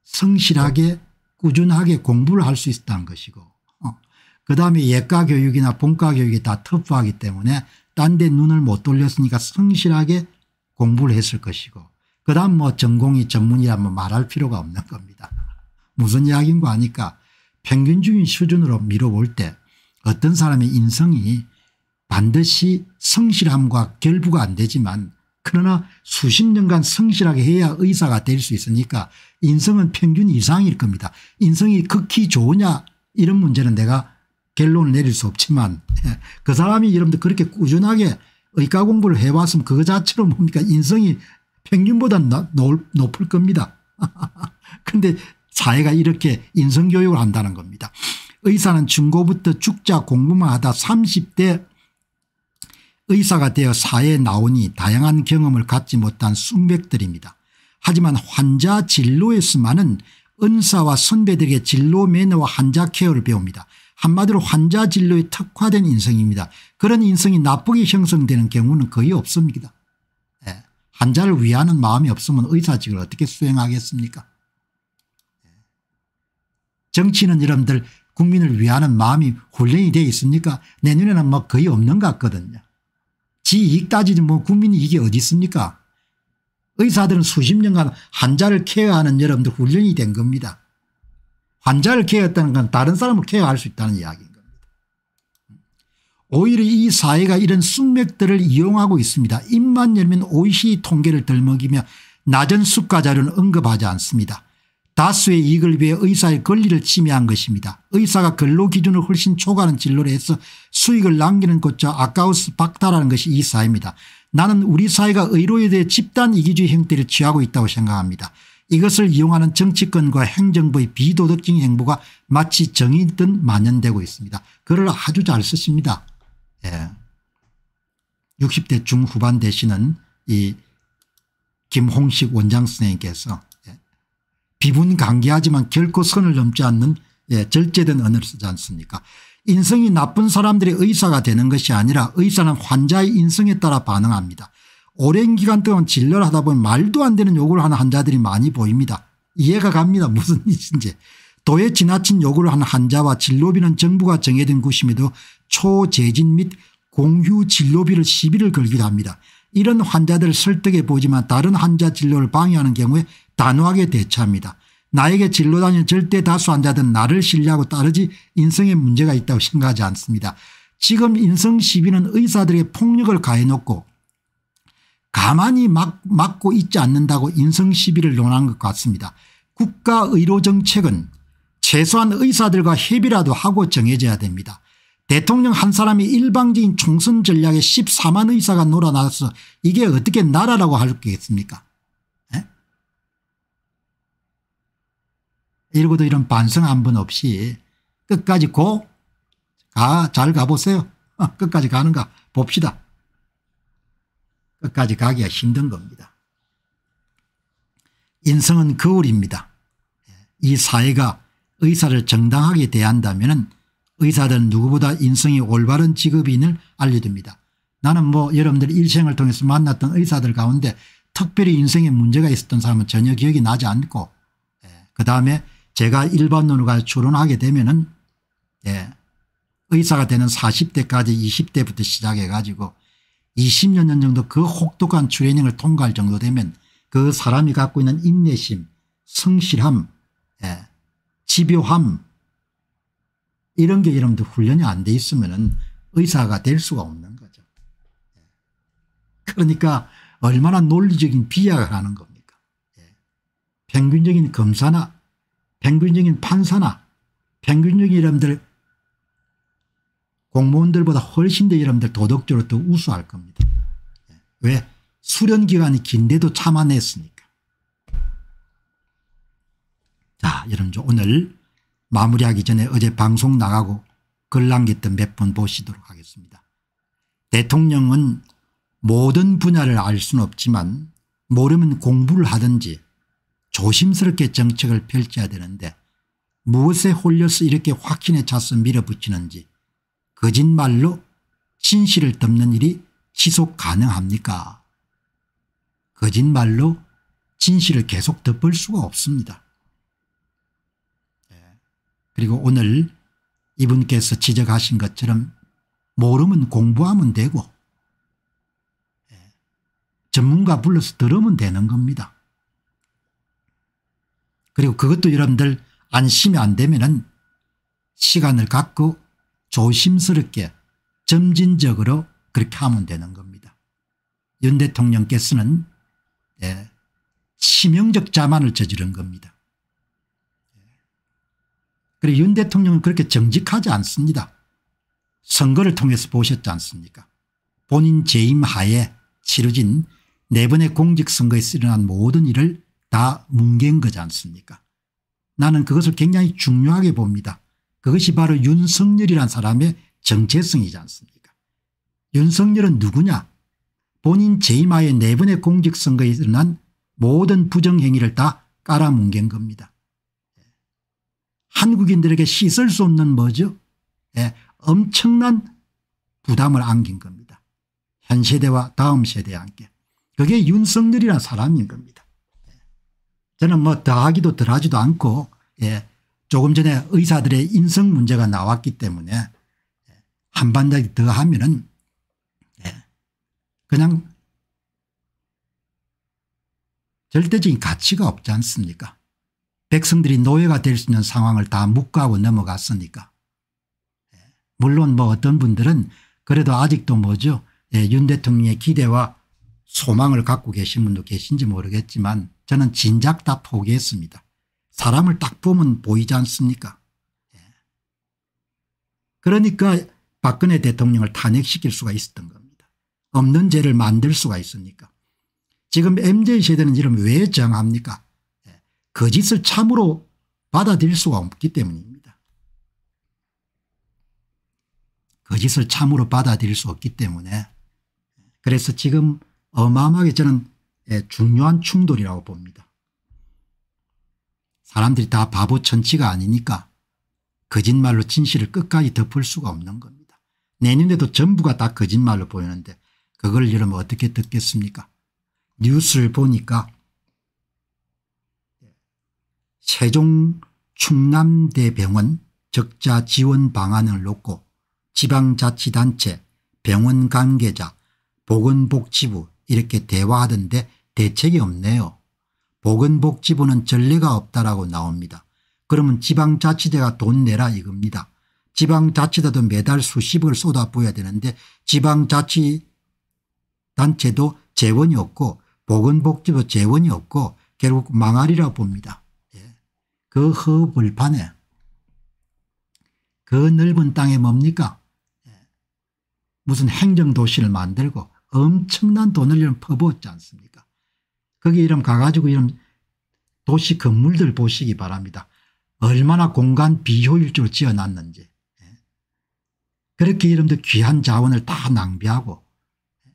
성실하게 꾸준하게 공부를 할 수 있었다는 것이고 어. 그다음에 예과 교육이나 본과 교육이 다 터프하기 때문에 딴 데 눈을 못 돌렸으니까 성실하게 공부를 했을 것이고 그다음 뭐 전공이 전문이라면 뭐 말할 필요가 없는 겁니다. 무슨 이야기인 거 아니까 평균적인 수준으로 미뤄볼때 어떤 사람의 인성이 반드시 성실함과 결부가 안 되지만 그러나 수십 년간 성실하게 해야 의사가 될 수 있으니까 인성은 평균 이상일 겁니다. 인성이 극히 좋으냐 이런 문제는 내가 결론을 내릴 수 없지만 예, 그 사람이 여러분들 그렇게 꾸준하게 의과 공부를 해왔으면 그 자체로 뭡니까 인성이 평균보다 높을 겁니다. 그런데 <laughs> 사회가 이렇게 인성교육을 한다는 겁니다. 의사는 중고부터 죽자 공부만 하다 30대 의사가 되어 사회에 나오니 다양한 경험을 갖지 못한 숙맥들입니다. 하지만 환자 진로에서만은 은사와 선배들에게 진로 매너와 환자 케어를 배웁니다. 한마디로 환자 진로에 특화된 인성입니다. 그런 인성이 나쁘게 형성되는 경우는 거의 없습니다. 예. 환자를 위하는 마음이 없으면 의사직을 어떻게 수행하겠습니까 예. 정치는 여러분들 국민을 위하는 마음이 훈련이 되어 있습니까 내 눈에는 뭐 거의 없는 것 같거든요. 지익 따지지 뭐 국민 이 이게 어디 있습니까 의사들은 수십 년간 환자를 케어하는 여러분들 훈련이 된 겁니다. 환자를 케어했다는 건 다른 사람을 케어할 수 있다는 이야기인 겁니다. 오히려 이 사회가 이런 숙맥들을 이용하고 있습니다. 입만 열면 오이 통계를 들먹이며 낮은 수가 자료는 언급하지 않습니다. 다수의 이익을 위해 의사의 권리를 침해한 것입니다. 의사가 근로 기준을 훨씬 초과하는 진로를 해서 수익을 남기는 것조차 아까우스 박탈하는 것이 이 사회입니다. 나는 우리 사회가 의료에 대해 집단 이기주의 형태를 취하고 있다고 생각합니다. 이것을 이용하는 정치권과 행정부의 비도덕적인 행보가 마치 정의인 듯 만연되고 있습니다. 글을 아주 잘 쓰십니다. 예. 60대 중후반 되시는 이 김홍식 원장 선생님께서 비분관계하지만 결코 선을 넘지 않는 예, 절제된 언어를 쓰지 않습니까 인성이 나쁜 사람들의 의사가 되는 것이 아니라 의사는 환자의 인성에 따라 반응합니다. 오랜 기간 동안 진료를 하다 보면 말도 안 되는 욕을 하는 환자들이 많이 보입니다. 이해가 갑니다. 무슨 <laughs> 일인지. 도에 지나친 요구를 하는 환자와 진료비는 정부가 정해둔 곳임에도 초재진 및 공휴 진료비를 시비를 걸기도 합니다. 이런 환자들을 설득해 보지만 다른 환자 진료를 방해하는 경우에 단호하게 대처합니다. 나에게 진로다니는 절대 다수 환자들 나를 신뢰하고 따르지 인성에 문제가 있다고 생각하지 않습니다. 지금 인성 시비는 의사들의 폭력을 가해놓고 가만히 막, 막고 있지 않는다고 인성 시비를 논한 것 같습니다. 국가의료정책은 최소한 의사들과 협의라도 하고 정해져야 됩니다. 대통령 한 사람이 일방적인 총선 전략에 14만 의사가 놀아나서 이게 어떻게 나라라고 할 수 있겠습니까 이러도 이런 반성 한 번 없이 끝까지 고, 가, 잘 가보세요. 어, 끝까지 가는가 봅시다. 끝까지 가기가 힘든 겁니다. 인성은 거울입니다. 이 사회가 의사를 정당하게 대한다면 의사들은 누구보다 인성이 올바른 직업인을 알려줍니다. 나는 뭐 여러분들 일생을 통해서 만났던 의사들 가운데 특별히 인성에 문제가 있었던 사람은 전혀 기억이 나지 않고 예, 그 다음에 제가 일반론으로 추론하게 되면은 예, 의사가 되는 40대까지 20대부터 시작해 가지고 20년 여 정도 그 혹독한 트레이닝을 통과할 정도 되면 그 사람이 갖고 있는 인내심 성실함 예, 집요함 이런 게 여러분들 훈련이 안 돼 있으면 의사가 될 수가 없는 거죠. 예. 그러니까 얼마나 논리적인 비약을 하는 겁니까. 예. 평균적인 검사나 평균적인 판사나 평균적인 여러분들 공무원들보다 훨씬 더 여러분들 도덕적으로 더 우수할 겁니다. 왜? 수련 기간이 긴데도 참아냈으니까. 자, 여러분 들 오늘 마무리하기 전에 어제 방송 나가고 글 남겼던 몇 분 보시도록 하겠습니다. 대통령은 모든 분야를 알 수는 없지만 모르면 공부를 하든지 조심스럽게 정책을 펼쳐야 되는데 무엇에 홀려서 이렇게 확신에 차서 밀어붙이는지 거짓말로 진실을 덮는 일이 지속 가능합니까 거짓말로 진실을 계속 덮을 수가 없습니다. 예. 그리고 오늘 이분께서 지적하신 것처럼 모르면 공부하면 되고 예. 전문가 불러서 들으면 되는 겁니다. 그리고 그것도 여러분들 안심이 안 되면은 시간을 갖고 조심스럽게 점진적으로 그렇게 하면 되는 겁니다. 윤 대통령께서는 예, 치명적 자만을 저지른 겁니다. 예. 그리고 윤 대통령은 그렇게 정직하지 않습니다. 선거를 통해서 보셨지 않습니까 본인 재임 하에 치러진 네 번의 공직선거에서 일어난 모든 일을 다 뭉갠 거지 않습니까 나는 그것을 굉장히 중요하게 봅니다. 그것이 바로 윤석열이란 사람의 정체성이지 않습니까 윤석열은 누구냐 본인 재임하에 네 번의 공직선거에 일어난 모든 부정행위를 다 깔아뭉갠 겁니다. 한국인들에게 씻을 수 없는 뭐죠 예, 엄청난 부담을 안긴 겁니다. 현 세대와 다음 세대에 함께 그게 윤석열이라는 사람인 겁니다. 저는 뭐 더하기도 덜하지도 않고 예 조금 전에 의사들의 인성 문제가 나왔기 때문에 예, 한 반짝 더 하면은 예 그냥 절대적인 가치가 없지 않습니까 백성들이 노예가 될 수 있는 상황을 다 묵과하고 넘어갔으니까 예 물론 뭐 어떤 분들은 그래도 아직도 뭐죠 예, 윤 대통령의 기대와 소망을 갖고 계신 분도 계신지 모르겠지만 저는 진작 다 포기했습니다. 사람을 딱 보면 보이지 않습니까? 예. 그러니까 박근혜 대통령을 탄핵시킬 수가 있었던 겁니다. 없는 죄를 만들 수가 있습니까? 지금 MZ세대는 이름 왜 정합니까? 예. 거짓을 그 참으로 받아들일 수가 없기 때문입니다. 거짓을 그 참으로 받아들일 수 없기 때문에 그래서 지금 어마어마하게 저는 중요한 충돌이라고 봅니다. 사람들이 다 바보 천치가 아니니까 거짓말로 진실을 끝까지 덮을 수가 없는 겁니다. 내년에도 전부가 다 거짓말로 보이는데 그걸 여러분 어떻게 듣겠습니까? 뉴스를 보니까 세종 충남대병원 적자 지원 방안을 놓고 지방자치단체, 병원 관계자, 보건복지부 이렇게 대화하던데 대책이 없네요. 보건복지부는 전례가 없다라고 나옵니다. 그러면 지방자치대가 돈 내라 이겁니다. 지방자치대도 매달 수십을 쏟아부어야 되는데 지방자치단체도 재원이 없고 보건복지부 재원이 없고 결국 망아리라 봅니다. 예. 그 허불판에 그 넓은 땅에 뭡니까 예. 무슨 행정도시를 만들고 엄청난 돈을 퍼부었지 않습니까 거기 이름 가가지고 이런 도시 건물들 보시기 바랍니다. 얼마나 공간 비효율적으로 지어놨는지. 예. 그렇게 이름도 귀한 자원을 다 낭비하고 예.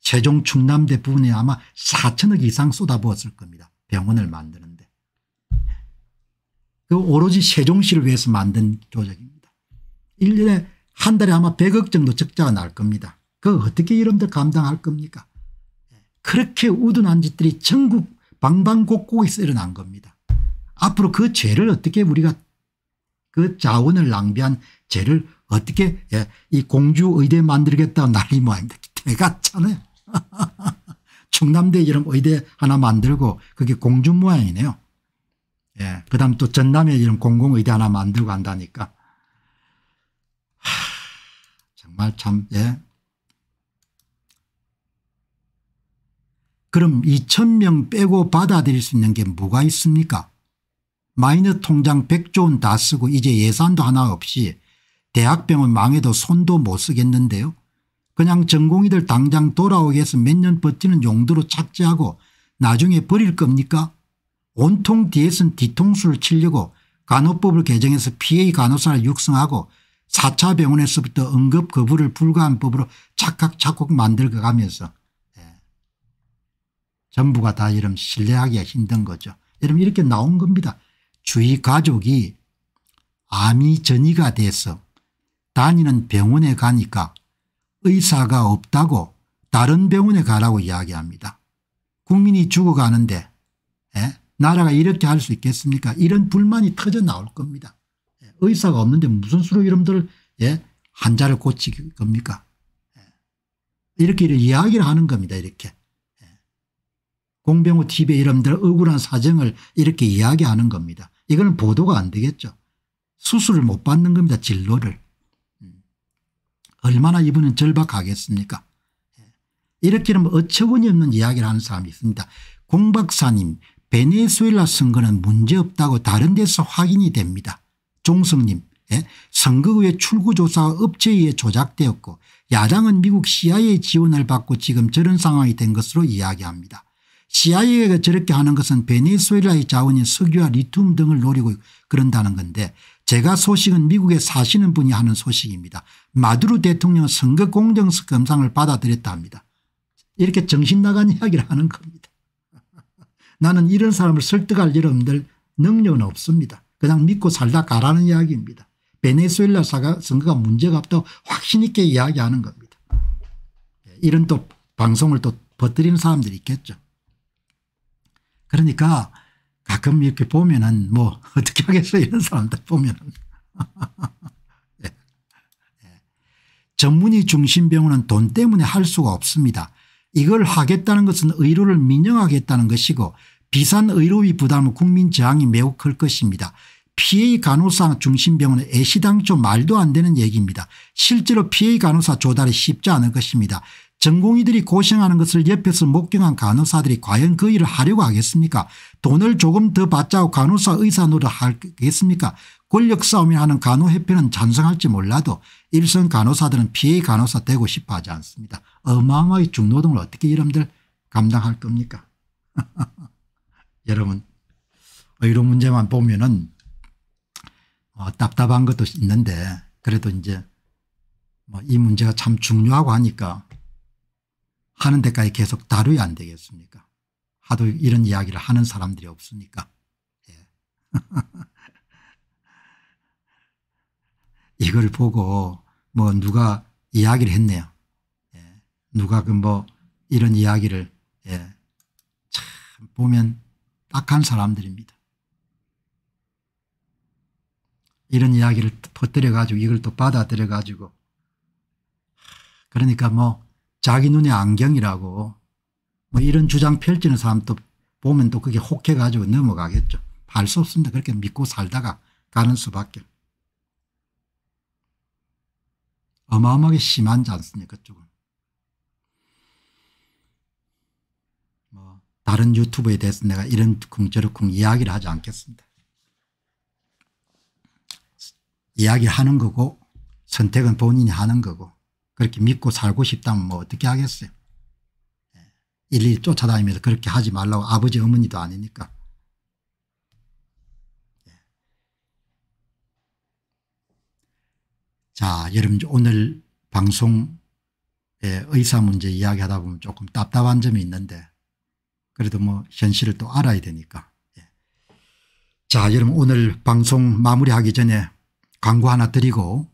최종 충남대 부분에 아마 4천억 이상 쏟아부었을 겁니다. 병원을 만드는데. 그 오로지 세종시를 위해서 만든 조직입니다. 1년에 한 달에 아마 100억 정도 적자가 날 겁니다. 그거 어떻게 이름들 감당할 겁니까? 그렇게 우둔한 짓들이 전국 방방곡곡에서 일어난 겁니다. 앞으로 그 죄를 어떻게 우리가 그 자원을 낭비한 죄를 어떻게 예, 이 공주 의대 만들겠다 난리 모아입니다. 가 차네요. 충남대 이런 의대 하나 만들고 그게 공주 모양이네요. 예. 그 다음 또 전남에 이런 공공의대 하나 만들고 한다니까. 하, 정말 참, 예. 그럼 2천명 빼고 받아들일 수 있는 게 뭐가 있습니까 마이너 통장 100조 원 다 쓰고 이제 예산도 하나 없이 대학병원 망해도 손도 못 쓰겠는데요. 그냥 전공의들 당장 돌아오게 해서 몇 년 버티는 용도로 착지하고 나중에 버릴 겁니까? 온통 뒤에선 뒤통수를 치려고 간호법을 개정해서 PA 간호사를 육성하고 4차 병원에서부터 응급 거부를 불가한 법으로 착각착각 만들어가면서 전부가 다 이런 신뢰하기가 힘든 거죠. 여러분 이렇게 나온 겁니다. 주위 가족이 암이 전이가 돼서 다니는 병원에 가니까 의사가 없다고 다른 병원에 가라고 이야기합니다. 국민이 죽어가는데 에? 예? 나라가 이렇게 할 수 있겠습니까 이런 불만이 터져 나올 겁니다. 예? 의사가 없는데 무슨 수로 이름들 예? 환자를 고칠 겁니까 예? 이렇게 이야기를 하는 겁니다 이렇게. 공병호 TV 이름들 억울한 사정을 이렇게 이야기하는 겁니다. 이건 보도가 안 되겠죠. 수술을 못 받는 겁니다. 진로를. 음. 얼마나 이분은 절박하겠습니까. 예. 이렇게 하 뭐 어처구니 없는 이야기를 하는 사람이 있습니다. 공 박사님 베네수엘라 선거는 문제없다고 다른 데서 확인이 됩니다. 종성님 예? 선거 후에 출구조사 업체에 조작되었고 야당은 미국 CIA 지원을 받고 지금 저런 상황이 된 것으로 이야기합니다. CIA가 저렇게 하는 것은 베네수엘라의 자원인 석유와 리튬 등을 노리고 그런다는 건데 제가 소식은 미국에 사시는 분이 하는 소식입니다. 마두로 대통령 은 선거 공정성 검상을 받아들였다 합니다. 이렇게 정신 나간 이야기를 하는 겁니다. <laughs> 나는 이런 사람을 설득할 여러분들 능력은 없습니다. 그냥 믿고 살다 가라는 이야기입니다. 베네수엘라 사가 선거가 문제가 없다고 확신 있게 이야기하는 겁니다. 예, 이런 또 방송을 또 퍼뜨리는 사람들이 있겠죠. 그러니까 가끔 이렇게 보면은 뭐 <laughs> 어떻게 하겠어 이런 사람들 보면은. <laughs> 예. 예. 전문의 중심 병원은 돈 때문에 할 수가 없습니다. 이걸 하겠다는 것은 의료를 민영하겠다는 것이고 비싼 의료비 부담은 국민 저항이 매우 클 것입니다. PA 간호사 중심병원은 애시당초 말도 안 되는 얘기입니다. 실제로 PA 간호사 조달이 쉽지 않을 것입니다. 전공의들이 고생하는 것을 옆에서 목격한 간호사들이 과연 그 일을 하려고 하겠습니까 돈을 조금 더 받자고 간호사 의사 노릇 하겠습니까 권력 싸움이 하는 간호협회는 찬성할지 몰라도 일선 간호사들은 피해 간호사 되고 싶어 하지 않습니다. 어마어마하게 중노동을 어떻게 이름들 감당할 겁니까 <laughs> 여러분 이런 문제만 보면 은뭐 답답한 것도 있는데 그래도 이제 뭐이 문제가 참 중요하고 하니까 하는 데까지 계속 다루야안 되겠습니까 하도 이런 이야기를 하는 사람들이 없으니까 예. <laughs> 이걸 보고 뭐 누가 이야기를 했네요 예. 누가 그 뭐 이런 이야기를 예. 참 보면 딱한 사람들입니다 이런 이야기를 퍼뜨려 가지고 이걸 또 받아들여 가지고 그러니까 뭐 자기 눈의 안경이라고 뭐 이런 주장 펼치는 사람 도 보면 또 그게 혹해 가지고 넘어가겠죠. 알수 없습니다. 그렇게 믿고 살다가 가는 수밖에. 어마어마하게 심한지 않습니까 그쪽은. 뭐 다른 유튜브에 대해서 내가 이런 쿵 저렇쿵 이야기를 하지 않겠습니다. 이야기 하는 거고 선택은 본인이 하는 거고 그렇게 믿고 살고 싶다면 뭐 어떻게 하겠어요. 예. 일일이 쫓아다니면서 그렇게 하지 말라고 아버지 어머니도 아니니까. 예. 자 여러분 오늘 방송 의사 문제 이야기하다 보면 조금 답답한 점이 있는데 그래도 뭐 현실을 또 알아야 되니까. 예. 자 여러분 오늘 방송 마무리하기 전에 광고 하나 드리고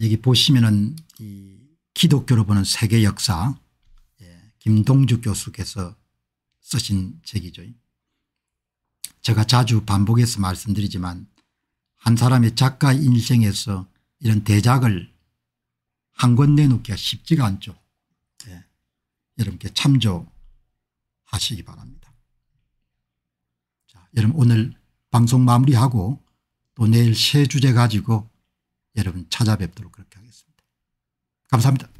여기 보시면은 이 기독교로 보는 세계 역사 예, 김동주 교수께서 쓰신 책이죠. 제가 자주 반복해서 말씀드리지만 한 사람의 작가 인생에서 이런 대작을 한 권 내놓기가 쉽지가 않죠. 예, 여러분께 참조하시기 바랍니다. 자, 여러분 오늘 방송 마무리하고 또 내일 새 주제 가지고 여러분 찾아뵙도록 그렇게 하겠습니다. 감사합니다.